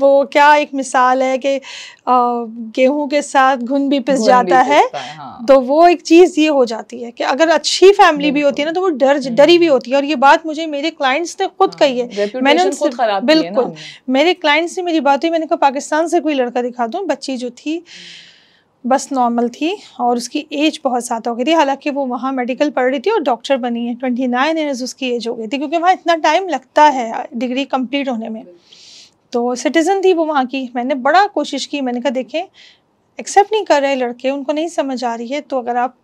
वो क्या एक मिसाल है कि गेहूं के साथ घुन भी पिस जाता भी है, है हाँ। तो वो एक चीज़ ये हो जाती है कि अगर अच्छी फैमिली भी होती है ना तो वो डर हम्म। डरी भी होती है और ये बात मुझे मेरे क्लाइंट्स ने खुद हाँ। कही है मैंने उनसे बिल्कुल मेरे क्लाइंट्स से मेरी बात हुई मैंने कहा पाकिस्तान से कोई लड़का दिखा दू बच्ची जो थी बस नॉर्मल थी और उसकी एज बहुत ज़्यादा हो गई थी हालांकि वो वहाँ मेडिकल पढ़ रही थी और डॉक्टर बनी है ट्वेंटी नाइन ईयर्स उसकी एज हो गई थी क्योंकि वहाँ इतना टाइम लगता है डिग्री कंप्लीट होने में तो सिटीज़न थी वो वहाँ की मैंने बड़ा कोशिश की मैंने कहा देखें एक्सेप्ट नहीं कर रहे लड़के उनको नहीं समझ आ रही है तो अगर आप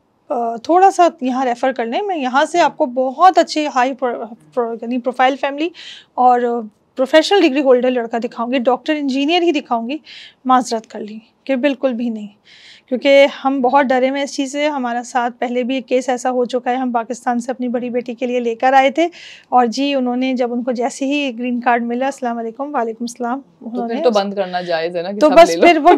थोड़ा सा यहाँ रेफ़र कर लें मैं यहाँ से आपको बहुत अच्छी high pro, pro, profile family और प्रोफेशनल डिग्री होल्डर लड़का दिखाऊंगी डॉक्टर इंजीनियर ही दिखाऊंगी माजरत कर ली कि बिल्कुल भी नहीं क्योंकि हम बहुत डरे हुए इस चीज़ से हमारा साथ पहले भी एक केस ऐसा हो चुका है हम पाकिस्तान से अपनी बड़ी बेटी के लिए लेकर आए थे और जी उन्होंने जब उनको जैसे ही ग्रीन कार्ड मिला अस्सलाम वालेकुम तो तो बंद करना जायज़ है ना तो बस फिर वो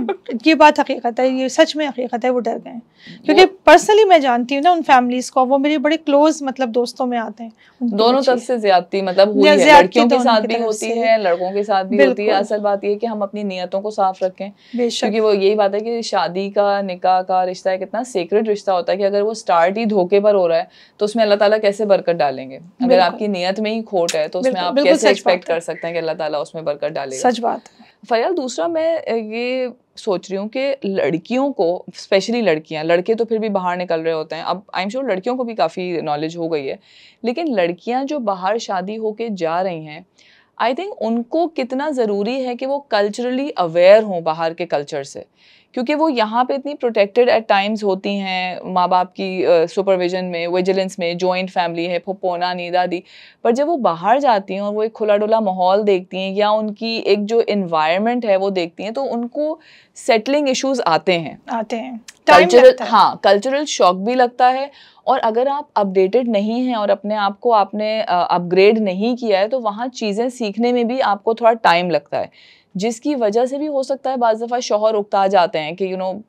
ये बात हकीकत है ये सच में हकीकत है वो डर गए क्योंकि पर्सनली मैं जानती हूँ ना उन फैमिलीज़ को वो मेरे बड़े क्लोज मतलब दोस्तों में आते हैं दोनों तरफ से ज्यादा मतलब लड़कियों के साथ भी होती है लड़कों के साथ भी होती है असल बात यह कि हम अपनी नीयतों को साफ रखें क्योंकि वो यही बात है कि शादी का का निकाह का रिश्ता है कितना सीक्रेट रिश्ता होता है कि अगर वो स्टार्ट ही धोखे पर हो रहा है तो उसमें अल्लाह ताला कैसे बरकत डालेंगे अगर आपकी नियत में ही खोट है तो उसमें आप कैसे एक्सपेक्ट कर सकते हैं कि अल्लाह ताला उसमें बरकत डालेगा सच बात फयाल दूसरा मैं ये सोच रही हूँ कि लड़कियों को स्पेशली लड़कियाँ लड़के तो फिर भी बाहर निकल रहे होते हैं अब आई एम श्योर लड़कियों को भी काफ़ी नॉलेज हो गई है लेकिन लड़कियाँ जो बाहर शादी होके जा रही हैं आई थिंक उनको कितना ज़रूरी है कि वो कल्चरली अवेयर हों बाहर के कल्चर से क्योंकि वो यहाँ पे इतनी प्रोटेक्टेड एट टाइम्स होती हैं माँ बाप की सुपरविजन में विजिलेंस में जॉइंट फैमिली है पोना नी दादी पर जब वो बाहर जाती हैं और वो एक खुला डुला माहौल देखती हैं या उनकी एक जो इन्वायरमेंट है वो देखती हैं तो उनको सेटलिंग इशूज़ आते हैं आते हैं कल्चरल हाँ कल्चरल शॉक भी लगता है और अगर आप अपडेटेड नहीं हैं और अपने आप को आपने अपग्रेड नहीं किया है तो वहाँ चीज़ें सीखने में भी आपको थोड़ा टाइम लगता है जिसकी वजह से भी हो सकता है बज दफ़ा शोहर उगता जाते हैं कि you know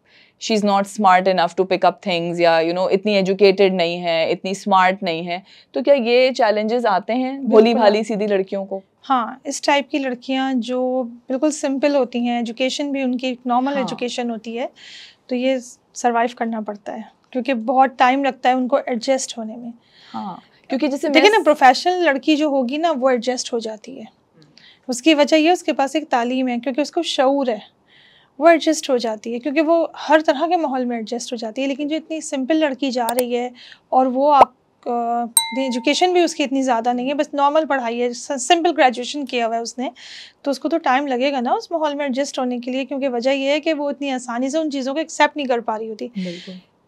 she is not smart enough to pick up things या यू नो इतनी एजुकेटेड नहीं है इतनी स्मार्ट नहीं है तो क्या ये चैलेंजेस आते हैं भोली भाली सीधी लड़कियों को हाँ इस टाइप की लड़कियाँ जो बिल्कुल सिंपल होती हैं एजुकेशन भी उनकी नॉर्मल हाँ. एजुकेशन होती है तो ये सर्वाइव करना पड़ता है क्योंकि बहुत टाइम लगता है उनको एडजस्ट होने में हाँ क्योंकि जैसे देखिए ना प्रोफेशनल लड़की जो होगी ना वो एडजस्ट हो जाती है उसकी वजह यह उसके पास एक तालीम है क्योंकि उसको शूर है वो एडजस्ट हो जाती है क्योंकि वो हर तरह के माहौल में एडजस्ट हो जाती है लेकिन जो इतनी सिंपल लड़की जा रही है और वो आप एजुकेशन भी उसकी इतनी ज़्यादा नहीं है बस नॉर्मल पढ़ाई है सिंपल ग्रेजुएशन किया हुआ है उसने तो उसको तो टाइम लगेगा ना उस माहौल में एडजस्ट होने के लिए क्योंकि वजह यह है कि वो इतनी आसानी से उन चीज़ों को एक्सेप्ट नहीं कर पा रही होती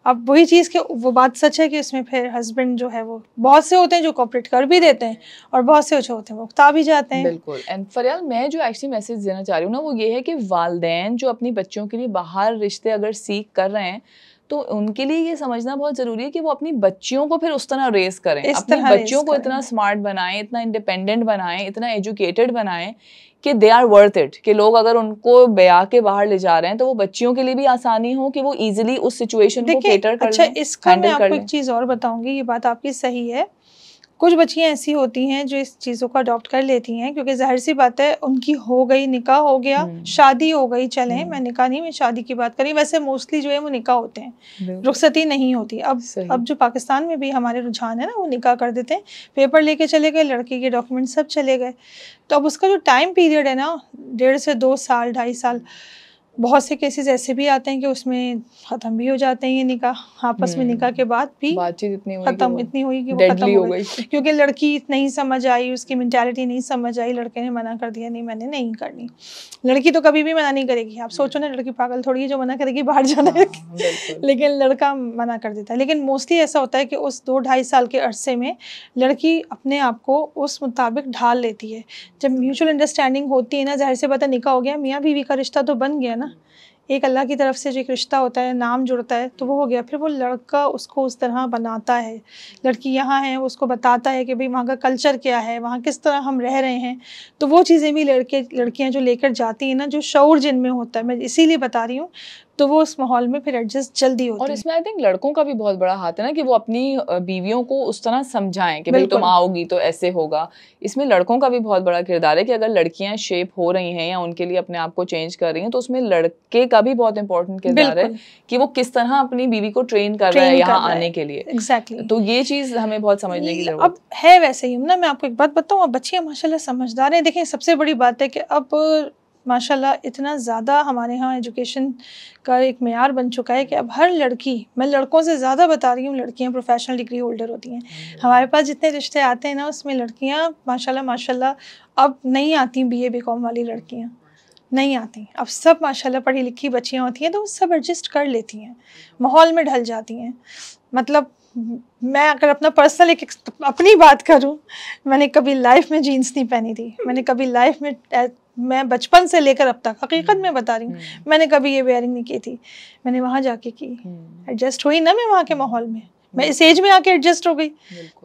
अब वही चीज़ के वो बात सच है कि उसमें फिर हस्बैंड जो है वो बहुत से होते हैं जो कॉपरेट कर भी देते हैं और बहुत से जो होते हैं वो उकता भी जाते हैं बिल्कुल एंड फरियाल मैं जो एक्चुअली मैसेज देना चाह रही हूँ ना वो ये है कि वालदेन जो अपनी बच्चों के लिए बाहर रिश्ते अगर सीख कर रहे हैं तो उनके लिए ये समझना बहुत ज़रूरी है कि वो अपनी बच्चियों को फिर उस तरह रेस करें अपने बच्चियों को इतना स्मार्ट बनाएं इतना इंडिपेंडेंट बनाएं इतना एजुकेटेड बनाएं कि दे आर वर्थ इट कि लोग अगर उनको बया के बाहर ले जा रहे हैं तो वो बच्चियों के लिए भी आसानी हो कि वो इजिली उस सिचुएशन को केटर कर अच्छा इसका मैं आपको एक चीज और बताऊंगी ये बात आपकी सही है कुछ बच्चियाँ ऐसी होती हैं जो इस चीज़ों को अडॉप्ट कर लेती हैं क्योंकि जाहिर सी बात है उनकी हो गई निकाह हो गया हम्म। शादी हो गई चले हम्म। मैं निकाह नहीं मैं शादी की बात करी वैसे मोस्टली जो है वो निकाह होते हैं रुखसती नहीं होती अब अब जो पाकिस्तान में भी हमारे रुझान है ना वो निकाह कर देते हैं पेपर लेके चले गए लड़की के डॉक्यूमेंट सब चले गए तो अब उसका जो टाइम पीरियड है ना डेढ़ से दो साल ढाई साल बहुत से केसेस ऐसे भी आते हैं कि उसमें खत्म भी हो जाते हैं ये निकाह आपस में हम्म। निकाह के बाद भी बातचीत इतनी खत्म इतनी हुई कि वो खत्म हो गई क्योंकि लड़की नहीं समझ आई उसकी मेंटालिटी नहीं समझ आई लड़के ने मना कर दिया नहीं मैंने नहीं करनी लड़की तो कभी भी मना नहीं करेगी आप सोचो ना लड़की पागल थोड़ी है जो मना करेगी बाहर जाना है हाँ, लेकिन लड़का मना कर देता है लेकिन मोस्टली ऐसा होता है कि उस दो ढाई साल के अरसे में लड़की अपने आप को उस मुताबिक ढाल लेती है जब म्यूचुअल हाँ। अंडरस्टैंडिंग होती है ना जाहिर से पता निकाह हो गया मियाँ बीवी का रिश्ता तो बन गया ना एक अल्लाह की तरफ से जो एक रिश्ता होता है नाम जुड़ता है तो वो हो गया फिर वो लड़का उसको उस तरह बनाता है लड़की यहाँ है उसको बताता है कि भाई वहाँ का कल्चर क्या है वहाँ किस तरह हम रह रहे हैं तो वो चीज़ें भी लड़के लड़कियाँ जो लेकर जाती हैं ना जो शौर जिनमें होता है मैं इसीलिए बता रही हूँ तो वो उस माहौल में फिर एडजस्ट जल्दी होती और इसमें आई थिंक लड़कों का भी बहुत बड़ा हाथ है ना कि वो अपनी बीवियों को उस तरह समझाएं कि भाई तुम आओगी तो ऐसे होगा इसमें लड़कों का भी बहुत बड़ा किरदार है कि अगर लड़कियां शेप हो रही हैं या उनके लिए अपने आप को चेंज कर रही हैं तो उसमें लड़के का भी बहुत इंपॉर्टेंट किरदार है कि वो किस तरह अपनी बीवी को ट्रेन कर रहा है यहाँ आने के लिए एग्जैक्टली तो ये चीज हमें बहुत समझने की जरूरत अब है वैसे ही ना मैं आपको एक बात बताऊँ अब बच्चियाँ माशाला समझदार है देखें सबसे बड़ी बात है कि अब माशाल्लाह इतना ज़्यादा हमारे यहाँ एजुकेशन का एक मैार बन चुका है कि अब हर लड़की मैं लड़कों से ज़्यादा बता रही हूँ लड़कियाँ प्रोफेशनल डिग्री होल्डर होती हैं हम्म। हमारे पास जितने रिश्ते आते हैं ना उसमें लड़कियाँ माशाल्लाह माशाल्लाह अब नहीं आती बीए बीकॉम वाली लड़कियाँ नहीं आती अब सब माशाल्लाह पढ़ी लिखी बच्चियाँ होती हैं तो वो सब एडजस्ट कर लेती हैं माहौल में ढल जाती हैं मतलब मैं अगर अपना पर्सनल एक अपनी बात करूं मैंने कभी लाइफ में जीन्स नहीं पहनी थी मैंने कभी लाइफ में मैं बचपन से लेकर अब तक हकीकत हम्म। में बता रही हूँ हम्म। मैंने कभी ये वेयरिंग नहीं की थी मैंने वहाँ जाके की एडजस्ट हम्म। हुई ना मैं वहाँ के माहौल में मैं इस एज में आके एडजस्ट हो गई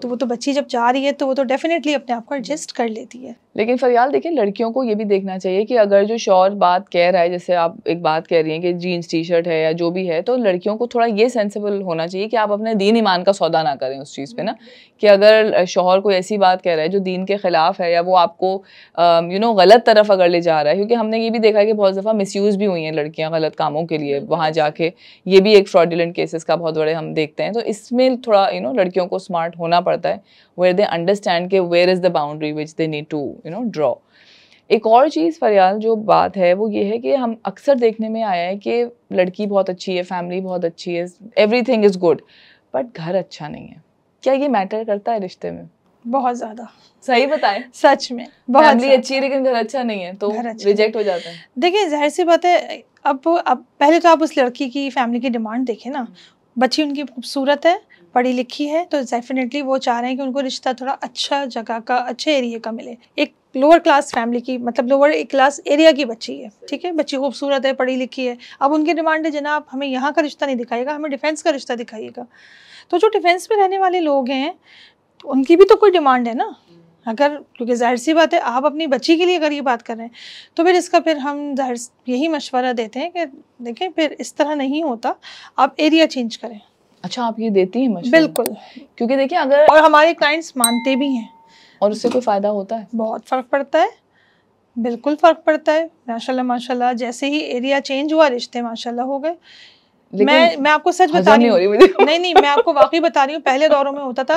तो वो तो बच्ची जब जा रही है तो वो तो डेफिनेटली अपने आप को एडजस्ट कर लेती है लेकिन फरियाल देखिए लड़कियों को ये भी देखना चाहिए कि अगर जो शोर बात कह रहा है जैसे आप एक बात कह रही हैं कि जीन्स टी शर्ट है या जो भी है तो लड़कियों को थोड़ा ये सेंसिबल होना चाहिए कि आप अपने दीन ईमान का सौदा ना करें उस चीज़ पे ना हम्म। कि अगर शौहर कोई ऐसी बात कह रहा है जो दीन के ख़िलाफ़ है या वो आपको यू नो गलत तरफ अगर ले जा रहा है क्योंकि हमने ये भी देखा है कि बहुत दफ़ा मिस भी हुई हैं लड़कियाँ गलत कामों के लिए वहाँ जाके ये भी एक फ्रॉडुलेंट केसेस का बहुत बड़े हम देखते हैं तो इसमें थोड़ा यू नो लड़कियों को स्मार्ट होना पड़ता है where दे अंडरस्टैंड के where is the boundary which they need to you know draw एक और चीज़ फरियाल जो बात है वो ये है कि हम अक्सर देखने में आया है कि लड़की बहुत अच्छी है फैमिली बहुत अच्छी है everything is good but घर अच्छा नहीं है क्या ये मैटर करता है रिश्ते में बहुत ज्यादा सही बताएं सच में बहुत ही अच्छी है लेकिन घर अच्छा नहीं है तो अच्छा रिजेक्ट हो जाता है देखिए जाहिर सी बात है अब अब पहले तो आप उस लड़की की फैमिली की डिमांड देखें ना हम्म। बच्ची उनकी खूबसूरत है पढ़ी लिखी है तो डेफिनेटली वो चाह रहे हैं कि उनको रिश्ता थोड़ा अच्छा जगह का अच्छे एरिया का मिले एक लोअर क्लास फैमिली की मतलब लोअर क्लास एरिया की बच्ची है ठीक है बच्ची खूबसूरत है पढ़ी लिखी है अब उनकी डिमांड है जनाब हमें यहाँ का रिश्ता नहीं दिखाएगा हमें डिफेंस का रिश्ता दिखाइएगा तो जो डिफेंस में रहने वाले लोग हैं उनकी भी तो कोई डिमांड है ना अगर क्योंकि जाहिर सी बात है आप अपनी बच्ची के लिए अगर ये बात कर रहे हैं तो फिर इसका फिर हम जाहिर यही मशवरा देते हैं कि देखें फिर इस तरह नहीं होता आप एरिया चेंज करें अच्छा आप ये देती हैं मशवरा बिल्कुल क्योंकि देखिए अगर और हमारे क्लाइंट्स मानते भी हैं और उससे कोई फ़ायदा होता है बहुत फ़र्क पड़ता है बिल्कुल फ़र्क पड़ता है माशाल्लाह माशाल्लाह जैसे ही एरिया चेंज हुआ रिश्ते माशाल्लाह हो गए मैं मैं आपको सच बता रही हूँ नहीं नहीं मैं आपको वाकई बता रही हूँ पहले दौरों में होता था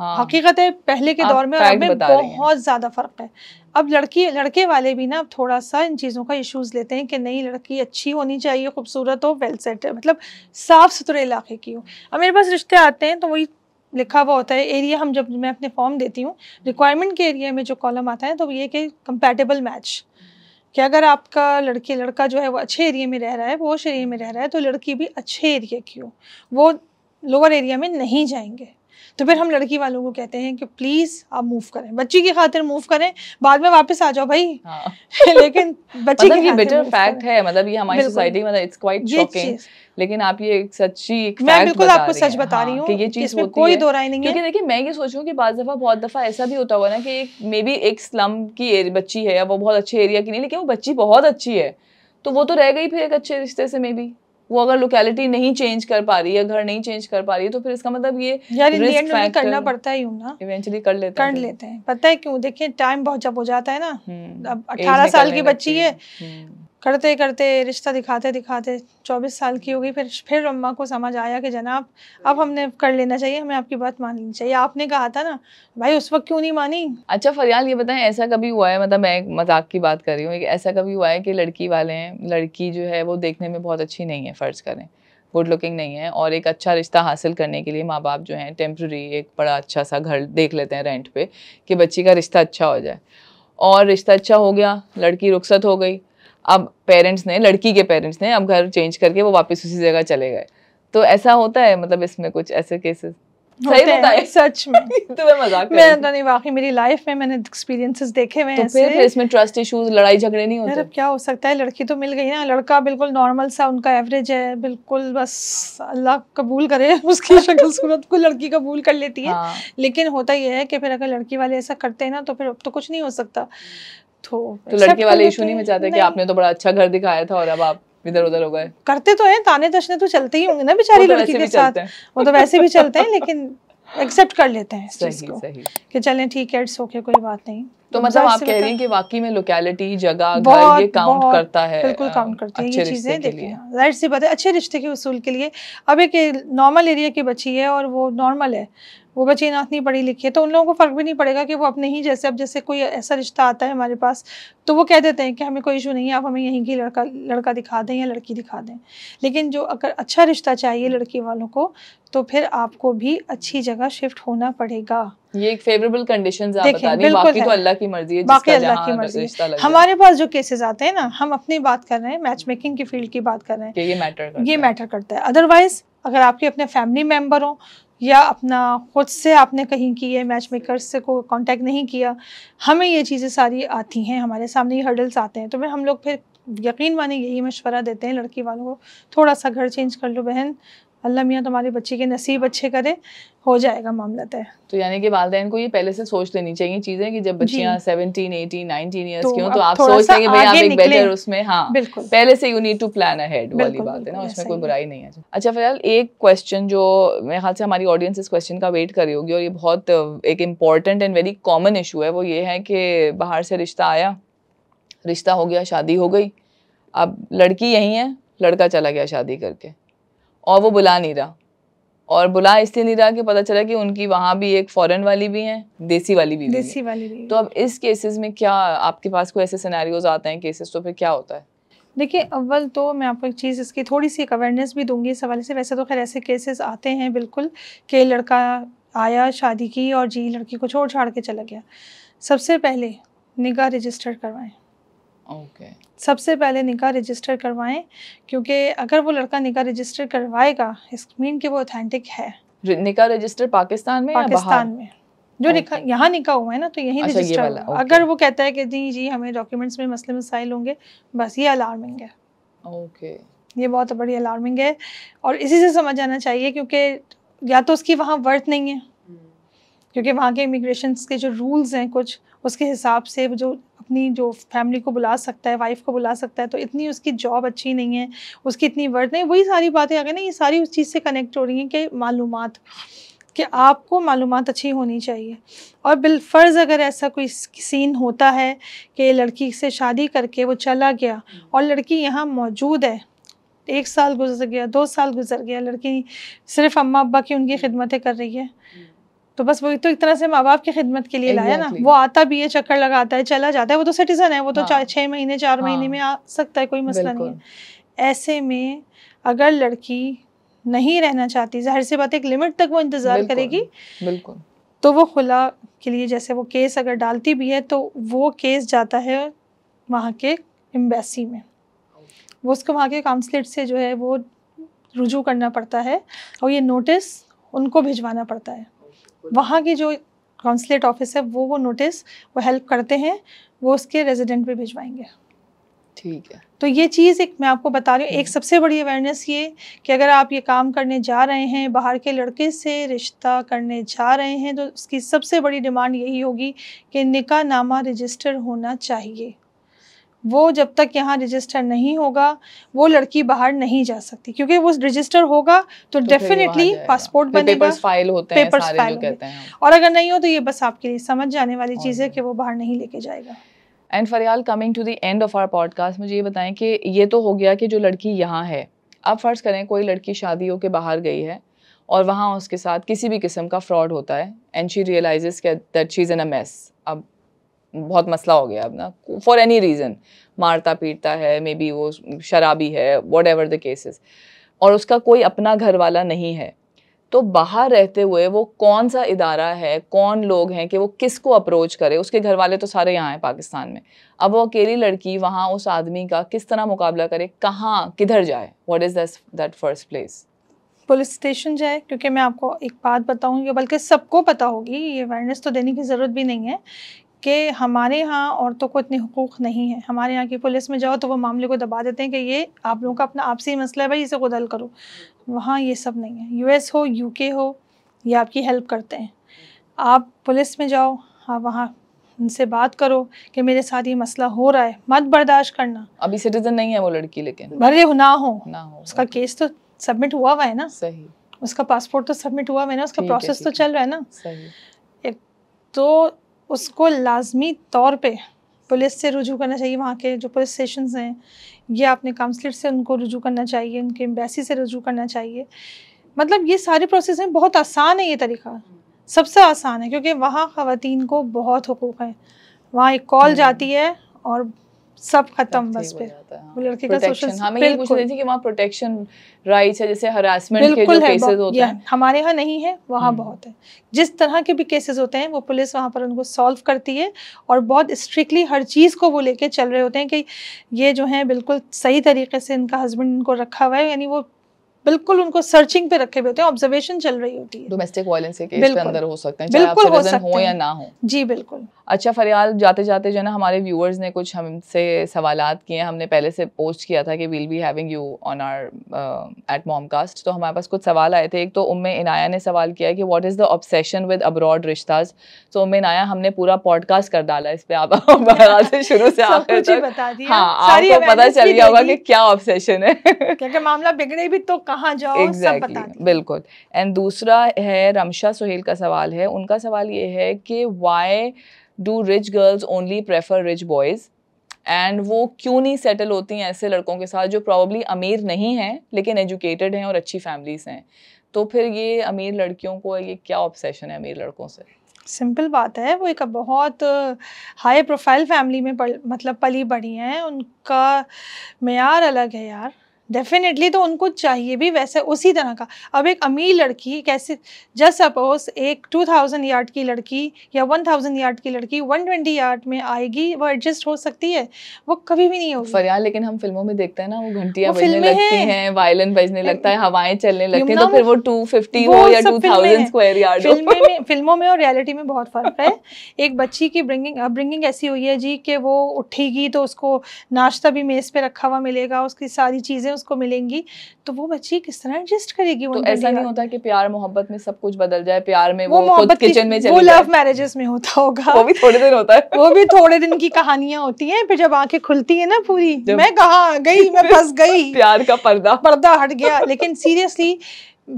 हाँ, हकीकत है पहले के दौर में अब बहुत ज्यादा फर्क है अब लड़की लड़के वाले भी ना थोड़ा सा इन चीज़ों का इश्यूज लेते हैं कि नहीं लड़की अच्छी होनी चाहिए खूबसूरत हो वेल सेट है मतलब साफ सुथरे इलाके की हो अब मेरे पास रिश्ते आते हैं तो वही लिखा हुआ होता है एरिया हम जब मैं अपने फॉर्म देती हूँ रिक्वायरमेंट के एरिया में जो कॉलम आता है तो ये कि कंपेटेबल मैच कि अगर आपका लड़की लड़का जो है वो अच्छे एरिया में रह रहा है वो एरिया में रह रहा है तो लड़की भी अच्छे एरिया की हो वो लोअर एरिया में नहीं जाएंगे तो फिर हम लड़की वालों को कहते हैं कि प्लीज़ आप मूव करें बच्ची की खातिर मूव करें बाद में वापस आ जाओ भाई हाँ. लेकिन बच्ची मतलब की बेटर फैक्ट है मतलब ये हमारी सोसाइटी मतलब इट्स क्वाइट शॉकिंग लेकिन आप ये एक सच्ची एक मैं बिल्कुल आपको सच बता रही हाँ, हूँ कि ये चीज में कोई दो राय नहीं क्योंकि देखिए मैं ये सोच रही हूँ कि बाज दफा बहुत दफा ऐसा भी होता हुआ ना कि एक मे बी एक स्लम की बच्ची है या वो बहुत अच्छे एरिया की नहीं लेकिन वो बच्ची बहुत अच्छी है तो वो तो रह गई फिर एक अच्छे रिश्ते से मे बी वो अगर लोकेलिटी नहीं चेंज कर पा रही है घर नहीं चेंज कर पा रही है तो फिर इसका मतलब ये यार करना पड़ता ही ना इवेंचुअली कर लेते कर लेते हैं पता है क्यों देखिए टाइम बहुत जब हो जाता है ना हम्म, अब अठारह साल की बच्ची है हम्म। करते करते रिश्ता दिखाते दिखाते 24 साल की हो गई फिर फिर अम्मा को समझ आया कि जनाब अब हमने कर लेना चाहिए हमें आपकी बात मान लेनी चाहिए आपने कहा था ना भाई उस वक्त क्यों नहीं मानी अच्छा फरियाल ये बताएं ऐसा कभी हुआ है मतलब मैं मजाक की बात कर रही हूँ ऐसा कभी हुआ है कि लड़की वाले हैं लड़की जो है वो देखने में बहुत अच्छी नहीं है फ़र्ज़ करें गुड लुकिंग नहीं है और एक अच्छा रिश्ता हासिल करने के लिए माँ बाप जो हैं टेम्प्रेरी एक बड़ा अच्छा सा घर देख लेते हैं रेंट पर कि बच्ची का रिश्ता अच्छा हो जाए और रिश्ता अच्छा हो गया लड़की रुखसत हो गई अब पेरेंट्स ने लड़की के पेरेंट्स ने अब घर चेंज करके वो वापस उसी जगह चले गए तो ऐसा होता है मतलब इसमें कुछ ऐसे केसेस सही सच में तो मैं मजाक मैं नहीं वाकई मेरी लाइफ में मैंने एक्सपीरियंसेस देखे हुए हैं तो फिर, इसमें ट्रस्ट इश्यूज लड़ाई झगड़े नहीं होते क्या हो सकता है लड़की तो मिल गई ना लड़का बिल्कुल नॉर्मल सा उनका एवरेज है बिल्कुल बस अल्लाह कबूल करे उसकी शक्ल सूरत को लड़की कबूल कर लेती है हाँ। लेकिन होता यह है कि फिर अगर लड़की वाले ऐसा करते हैं ना तो फिर अब तो कुछ नहीं हो सकता तो तो लड़के वाले इशू नहीं तो मचाते कि आपने तो बड़ा अच्छा घर दिखाया था और अब आप इधर उधर हो गए करते तो हैं ताने दशने तो चलते ही होंगे ना बेचारी तो लड़की के साथ वो तो वैसे भी चलते हैं लेकिन एक्सेप्ट कर लेते हैं कि चलें ठीक है इट्स ओके कोई बात नहीं तो मतलब आप कह रही हैं कि वाकई में लोकेलिटी जगह घर ये काउंट करता है बिल्कुल काउंट करती है ये चीज़ें देखिए जाहिर सी बात है अच्छे रिश्ते के उसूल के लिए अब एक नॉर्मल एरिया की बच्ची है और वो नॉर्मल है वो बच्चे ना नहीं पढ़ी लिखी है तो उन लोगों को फ़र्क भी नहीं पड़ेगा कि वो अपने ही जैसे अब जैसे कोई ऐसा रिश्ता आता है हमारे पास तो वो कह देते हैं कि हमें कोई इशू नहीं है आप हमें यहीं की लड़का लड़का दिखा दें या लड़की दिखा दें लेकिन जो अगर अच्छा रिश्ता चाहिए लड़की वालों को तो फिर आपको भी अच्छी जगह शिफ्ट होना पड़ेगा ये एक फेवरेबल कंडीशंस आप बता रही बाकी तो अल्लाह की मर्जी है बाकी अल्लाह की मर्जी हमारे पास जो केसेस आते हैं ना हम अपनी बात कर रहे हैं मैच मेकिंग की फील्ड की बात कर रहे हैं ये मैटर ये मैटर करता है अदरवाइज अगर आपके अपने फैमिली मेंबर हो या अपना ख़ुद से आपने कहीं की है मैच मेकर से को कांटेक्ट नहीं किया हमें ये चीज़ें सारी आती हैं हमारे सामने ये हर्डल्स आते हैं तो मैं हम लोग फिर यकीन माने यही मशवरा देते हैं लड़की वालों को थोड़ा सा घर चेंज कर लो बहन अल्लाह मियाँ तुम्हारी बच्ची के नसीब अच्छे करे हो जाएगा मामला तय तो यानी कि वालदेन को ये पहले से सोच लेनी चाहिए चीजें कि जब बच्चियाँ सेवनटीन एटीन नाइनटीन इयर्स की हों तो आप सोच लेंगे भाई आप एक बेटर उसमें हाँ बिल्कुल पहले से you need to plan ahead वाली बात है ना उसमें कोई बुराई नहीं है अच्छा फिलहाल एक क्वेश्चन जो मेरे ख्याल से हमारी ऑडियंस इस क्वेश्चन का वेट करी होगी और ये बहुत uh, एक important and very common issue है वो ये है कि बाहर से रिश्ता आया रिश्ता हो गया शादी हो गई अब लड़की यहीं है लड़का चला गया शादी करके और वो बुला नहीं रहा और बुला इसलिए नहीं रहा कि पता चला कि उनकी वहाँ भी एक फॉरेन वाली भी है देसी वाली भी देसी भी वाली भी तो अब इस केसेस में क्या आपके पास कोई ऐसे सिनेरियोज आते हैं केसेस तो फिर क्या होता है देखिए अव्वल तो मैं आपको एक चीज़ इसकी थोड़ी सी एक अवेयरनेस भी दूंगी इस हवाले से वैसे तो खैर ऐसे केसेस आते हैं बिल्कुल कि लड़का आया शादी की और जी लड़की को छोड़ छाड़ के चला गया सबसे पहले निगाह रजिस्टर करवाएं ओके okay. सबसे पहले निकाह रजिस्टर करवाएं क्योंकि अगर वो लड़का निकाह रजिस्टर करवाएगा इस मीन के वो ऑथेंटिक है निकाह रजिस्टर पाकिस्तान में पाकिस्तान में जो निका यहाँ निका हुआ है ना तो यही अच्छा, रजिस्टर अच्छा अगर वो कहता है कि जी जी हमें डॉक्यूमेंट्स में मसले मसाइल होंगे बस ये अलार्मिंग है ओके ये बहुत बड़ी अलार्मिंग है और इसी से समझ आना चाहिए क्योंकि या तो उसकी वहाँ वर्थ नहीं है hmm. क्योंकि वहाँ के इमिग्रेशन के जो रूल्स हैं कुछ उसके हिसाब से जो अपनी जो फैमिली को बुला सकता है वाइफ को बुला सकता है तो इतनी उसकी जॉब अच्छी नहीं है उसकी इतनी वर्थ नहीं वही सारी बातें आ गई ना ये सारी उस चीज़ से कनेक्ट हो रही हैं कि मालूम कि आपको मालूम अच्छी होनी चाहिए और बिलफर्ज अगर ऐसा कोई सीन होता है कि लड़की से शादी करके वो चला गया हम्म। और लड़की यहाँ मौजूद है एक साल गुजर गया दो साल गुजर गया लड़की सिर्फ अम्मा अब्बा की उनकी खिदमतें कर रही है हम्म। तो बस वो तो एक तरह से माँ बाप की खिदमत के लिए लाया ना वो आता भी है चक्कर लगाता है चला जाता है वो तो सिटीजन है वो तो हाँ। छः महीने चार हाँ। महीने में आ सकता है कोई मसला नहीं है ऐसे में अगर लड़की नहीं रहना चाहती जाहिर सी बात एक लिमिट तक वो इंतज़ार करेगी बिल्कुल तो वो खुला के लिए जैसे वो केस अगर डालती भी है तो वो केस जाता है वहाँ के एम्बेसी में वो उसको वहाँ के काउंसलेट से जो है वो रुजू करना पड़ता है और ये नोटिस उनको भिजवाना पड़ता है वहाँ की जो काउंसलेट ऑफिस है वो वो नोटिस वो हेल्प करते हैं वो उसके रेजिडेंट पे भिजवाएंगे ठीक है तो ये चीज़ एक मैं आपको बता रही हूँ एक हम्म। सबसे बड़ी अवेयरनेस ये कि अगर आप ये काम करने जा रहे हैं बाहर के लड़के से रिश्ता करने जा रहे हैं तो उसकी सबसे बड़ी डिमांड यही होगी कि निका नामा रजिस्टर होना चाहिए वो जब तक यहाँ रजिस्टर नहीं होगा वो लड़की बाहर नहीं जा सकती क्योंकि वो रजिस्टर होगा तो डेफिनेटली तो पासपोर्ट बनेगा पेपर्स फाइल होते हैं पेपर्स फाइल कहते हैं और अगर नहीं हो तो ये बस आपके लिए समझ जाने वाली चीज़ है कि वो बाहर नहीं लेके जाएगा and Faryal coming to the end of our podcast मुझे ये बताएं कि ये तो हो गया कि जो लड़की यहाँ है अब फ़र्ज़ करें कोई लड़की शादी होकर बाहर गई है और वहाँ उसके साथ किसी भी किस्म का फ्रॉड होता है and she realises that she is in a mess अब बहुत मसला हो गया अपना फॉर एनी रीज़न मारता पीटता है मे बी वो शराबी है वॉट एवर द केसेस और उसका कोई अपना घर वाला नहीं है तो बाहर रहते हुए वो कौन सा इदारा है कौन लोग हैं कि वो किसको अप्रोच करे उसके घर वाले तो सारे यहाँ हैं पाकिस्तान में अब वो अकेली लड़की वहाँ उस आदमी का किस तरह मुकाबला करे कहाँ किधर जाए what is this that first place police station जाए क्योंकि मैं आपको एक बात बताऊँ बल्कि सबको पता होगी ये अवेयरनेस तो देने की ज़रूरत भी नहीं है कि हमारे यहाँ औरतों को इतने हकूक़ नहीं है हमारे यहाँ की पुलिस में जाओ तो वो मामले को दबा देते हैं कि ये आप लोगों का अपना आपसी मसला है भाई इसे खुदल करो वहाँ ये सब नहीं है यूएस हो यूके हो ये आपकी हेल्प करते हैं आप पुलिस में जाओ आप वहाँ उनसे बात करो कि मेरे साथ ये मसला हो रहा है मत बर्दाश्त करना अभी सिटीजन नहीं है वो लड़की लेकिन भले ना हो ना हो उसका केस तो सबमिट हुआ हुआ है ना सही उसका पासपोर्ट तो सबमिट हुआ हुआ है ना उसका प्रोसेस तो चल रहा है ना सही एक तो उसको लाजमी तौर पे पुलिस से रुजू करना चाहिए वहाँ के जो पुलिस स्टेशन हैं या अपने काउंसलर से उनको रुजू करना चाहिए उनके एम्बेसी से रुजू करना चाहिए मतलब ये सारे प्रोसेस हैं बहुत आसान है ये तरीका सबसे आसान है क्योंकि वहाँ ख़वान को बहुत हकूक़ हैं वहाँ एक कॉल हम्म। जाती है और सब खत्म बस पे हाँ। वो लड़की का सोशल हमें हाँ, ये पूछ रही थी कि वहाँ प्रोटेक्शन राइट्स है जैसे हरासमेंट के जो केसेस होते हैं हमारे यहाँ नहीं है वहाँ हम्म। बहुत है जिस तरह के भी केसेस होते हैं वो पुलिस वहाँ पर उनको सॉल्व करती है और बहुत स्ट्रिक्टली हर चीज़ को वो लेके चल रहे होते हैं कि ये जो है बिल्कुल सही तरीके से इनका हस्बैंड इनको रखा हुआ है यानी वो बिल्कुल उनको सर्चिंग पे रखे हुए होते हैं ऑब्जर्वेशन चल रही होती है डोमेस्टिक वायलेंस के केस के अंदर हो सकते हैं बिल्कुल हो सकते हो या ना हो जी बिल्कुल अच्छा फरियाल जाते जाते जो ना हमारे व्यूअर्स ने कुछ हमसे सवाल किए हैं हमने पहले से पोस्ट किया था कि we'll be having you on our at Momcast तो हमारे पास कुछ सवाल आए थे एक तो उम्मे इनाया ने सवाल किया कि what is the obsession with abroad रिश्ता तो उम्मे इनाया हमने पूरा पॉडकास्ट कर डाला इस पर आप शुरू से आखिर तक हाँ आपको पता चल गया होगा कि क्या ऑब्सेशन है क्योंकि मामला बिगड़े भी तो कहाँ जाओ exactly, सब बता बिल्कुल एंड दूसरा है रमशा सुहेल का सवाल है उनका सवाल ये है कि why do rich girls only prefer rich boys and वो क्यों नहीं सेटल होती हैं ऐसे लड़कों के साथ जो प्रॉब्ली अमीर नहीं हैं लेकिन एजुकेटेड हैं और अच्छी फैमिलीज हैं तो फिर ये अमीर लड़कियों को ये क्या ऑब्सेशन है अमीर लड़कों से सिंपल बात है वो एक बहुत हाई प्रोफाइल फैमिली में पल, मतलब पली बड़ी हैं उनका मैार अलग है यार डेफिनेटली तो उनको चाहिए भी वैसे उसी तरह का अब एक अमीर लड़की कैसे जस्ट सपोज एक 2000 यार्ड की लड़की या 1000 यार्ड की लड़की 120 यार्ड में आएगी वो एडजस्ट हो सकती है वो कभी भी नहीं होगी फरियाल लेकिन हम फिल्मों में देखते हैं ना वो घंटियां बजने लगती हैं वायलिन बजने लगता है हवाएं चलने लगती है तो फिर वो टू हो या स्क्वायर यार्ड फिल्मों में और रियलिटी में बहुत फर्क है एक बच्ची की ब्रिंगिंग ब्रिंगिंग ऐसी हुई है जी कि वो उठेगी तो उसको नाश्ता भी मेज़ पे रखा हुआ मिलेगा उसकी सारी चीज़ें उसको मिलेंगी तो वो बच्ची किस तरह एडजस्ट करेगी वो तो ऐसा नहीं होता कि प्यार मोहब्बत में सब कुछ बदल जाए प्यार में वो, वो किचन में वो लव मैरिजेस में होता होगा वो भी थोड़े दिन होता है वो भी थोड़े दिन की कहानियां होती हैं फिर जब आंखें खुलती है ना पूरी मैं कहा गई मैं फंस गई प्यार का पर्दा पर्दा हट गया लेकिन सीरियसली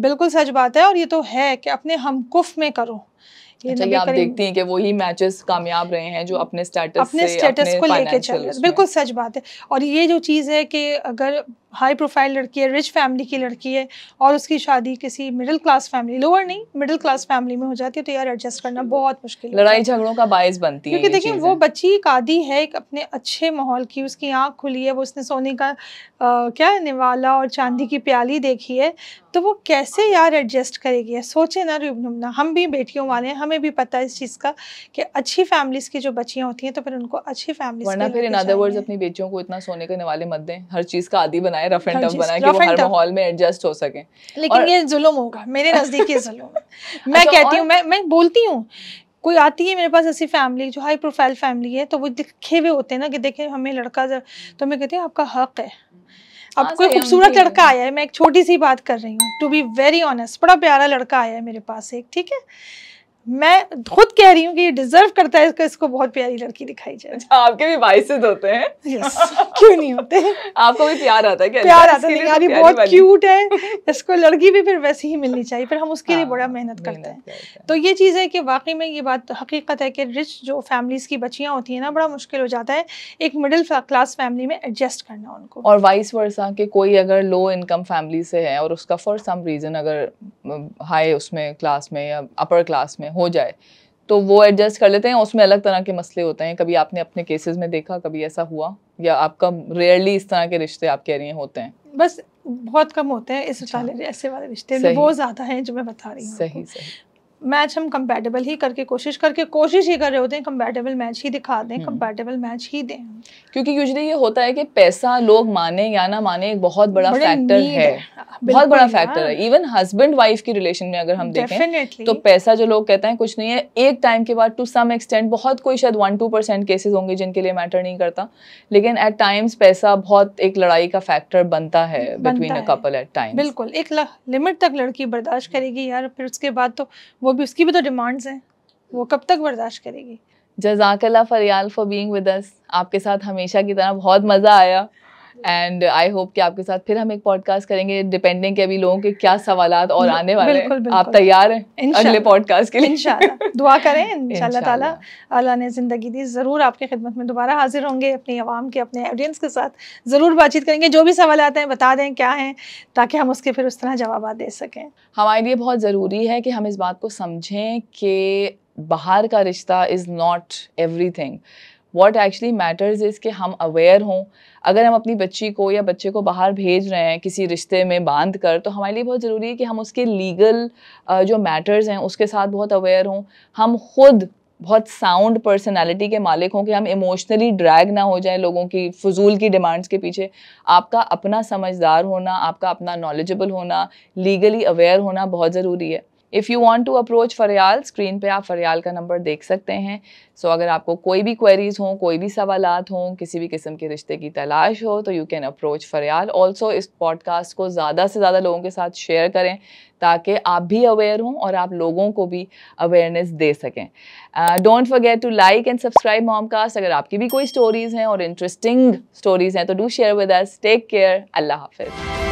बिल्कुल सच बात है और ये तो है कि अपने हम कुफ में करो अच्छा आप देखती हैं कि वही मैचेस कामयाब रहे हैं जो अपने स्टेटस अपने स्टेटस को लेके चल रहे बिल्कुल सच बात है और ये जो चीज़ है कि अगर हाई प्रोफाइल लड़की है रिच फैमिली की लड़की है और उसकी शादी किसी मिडिल क्लास फैमिली लोअर नहीं मिडिल क्लास फैमिली में हो जाती है तो यार एडजस्ट करना बहुत मुश्किल लड़ाई झगड़ों का बायस बनती है क्योंकि देखिए वो बच्ची एक आदि है एक अपने अच्छे माहौल की उसकी आँख खुली है वो उसने सोने का आ, क्या निवाला और चांदी की प्याली देखी है तो वो कैसे यार एडजस्ट करेगी सोचे ना रूबनुमना हम भी बेटियों वाले हैं हमें भी पता है इस चीज़ का कि अच्छी फैमिलीज की जो बच्चियाँ होती हैं तो फिर उनको अच्छी फैमिली वरना फिर इन अदर वर्ड्स अपनी बेटियों को इतना सोने के निवाले मत दें हर चीज़ का आदि बनाए बनाए रफ एंड हाँ टफ बनाए कि वो हर माहौल में एडजस्ट हो सके लेकिन ये जुल्म होगा मेरे नजदीक ये जुल्म अच्छा, मैं कहती हूँ मैं मैं बोलती हूँ कोई आती है मेरे पास ऐसी फैमिली जो हाई प्रोफाइल फैमिली है तो वो दिखे हुए होते हैं ना कि देखें हमें लड़का तो मैं कहती हूँ आपका हक है अब हाँ, कोई खूबसूरत लड़का आया है मैं एक छोटी सी बात कर रही हूँ टू बी वेरी ऑनेस्ट बड़ा प्यारा लड़का आया है मेरे पास एक ठीक है मैं खुद कह रही हूँ कि ये डिजर्व करता है इसको इसको बहुत प्यारी लड़की दिखाई जाए अच्छा, आपके भी बाइसेज होते हैं yes, क्यों नहीं होते आपको भी प्यार आता है क्या प्यार आता है यार तो बहुत क्यूट है इसको लड़की भी फिर वैसे ही मिलनी चाहिए फिर हम उसके हाँ, लिए बड़ा हाँ, मेहनत करते हैं तो ये चीज़ है कि वाकई में ये बात हकीकत है कि रिच जो फैमिलीज़ की बच्चियाँ होती हैं ना बड़ा मुश्किल हो जाता है एक मिडिल क्लास फैमिली में एडजस्ट करना उनको और वाइस वर्सा के कोई अगर लो इनकम फैमिली से है और उसका फॉर सम रीज़न अगर हाई उसमें क्लास में या अपर क्लास में हो जाए तो वो एडजस्ट कर लेते हैं उसमें अलग तरह के मसले होते हैं कभी आपने अपने केसेस में देखा कभी ऐसा हुआ या आपका रेयरली इस तरह के रिश्ते आप कह रही हैं होते हैं बस बहुत कम होते हैं इस अच्छा। वाले ऐसे वाले रिश्ते बहुत ज़्यादा हैं जो मैं बता रही हूँ सही सही मैच हम कंपेटेबल ही करके कोशिश करके कोशिश ही कर रहे होते हैं कंपेटेबल मैच ही दिखा दें कंपेटेबल हम्म। मैच ही दें क्योंकि यूजली ये होता है कि पैसा लोग माने या ना माने एक बहुत बड़ा फैक्टर है, है। बहुत बड़ा फैक्टर है इवन हस्बैंड वाइफ की रिलेशन में अगर हम देखें तो पैसा जो लोग कहते हैं कुछ नहीं है एक टाइम के बाद टू सम एक्सटेंट बहुत कोई शायद वन टू परसेंट केसेज होंगे जिनके लिए मैटर नहीं करता लेकिन एट टाइम्स पैसा बहुत एक लड़ाई का फैक्टर बनता है between a couple at time बिल्कुल एक लिमिट तक लड़की बर्दाश्त करेगी यार फिर उसके बाद तो वो वो भी उसकी भी तो डिमांड्स हैं वो कब तक बर्दाश्त करेगी जजाकला Fariyal for being with us आपके साथ हमेशा की तरह बहुत मज़ा आया एंड आई होप कि आपके साथ फिर हम एक पॉडकास्ट करेंगे डिपेंडिंग के अभी लोगों के क्या सवाल और आने वाले बिल्कुल, बिल्कुल, आप तैयार हैं अगले पॉडकास्ट के लिए दुआ करें अल्लाह ने ज़िंदगी दी ज़रूर आपकी खिदमत में दोबारा हाजिर होंगे अपनी आवाम के अपने ऑडियंस के साथ ज़रूर बातचीत करेंगे जो भी सवाल आते हैं बता दें क्या है ताकि हम उसके फिर उस तरह जवाब दे सकें हमारे लिए बहुत ज़रूरी है कि हम इस बात को समझें कि बाहर का रिश्ता is not everything what actually matters is कि हम अवेयर हों अगर हम अपनी बच्ची को या बच्चे को बाहर भेज रहे हैं किसी रिश्ते में बांध कर तो हमारे लिए बहुत ज़रूरी है कि हम उसके लीगल जो मैटर्स हैं उसके साथ बहुत अवेयर हों हम खुद बहुत साउंड पर्सनालिटी के मालिक हों कि हम इमोशनली ड्रैग ना हो जाए लोगों की फजूल की डिमांड्स के पीछे आपका अपना समझदार होना आपका अपना नॉलेजेबल होना लीगली अवेयर होना बहुत ज़रूरी है if you want to approach Fariyal screen पे आप फरियाल का नंबर देख सकते हैं सो so, अगर आपको कोई भी क्वेरीज हों कोई भी सवाल हों किसी भी किस्म के रिश्ते की तलाश हो तो you can approach Fariyal also इस पॉडकास्ट को ज़्यादा से ज़्यादा लोगों के साथ शेयर करें ताकि आप भी अवेयर हों और आप लोगों को भी अवेयरनेस दे सकें don't forget to like and subscribe mom cast अगर आपकी भी कोई स्टोरीज़ हैं और इंटरेस्टिंग स्टोरीज़ हैं तो do share with us take care अल्लाह हाफिज़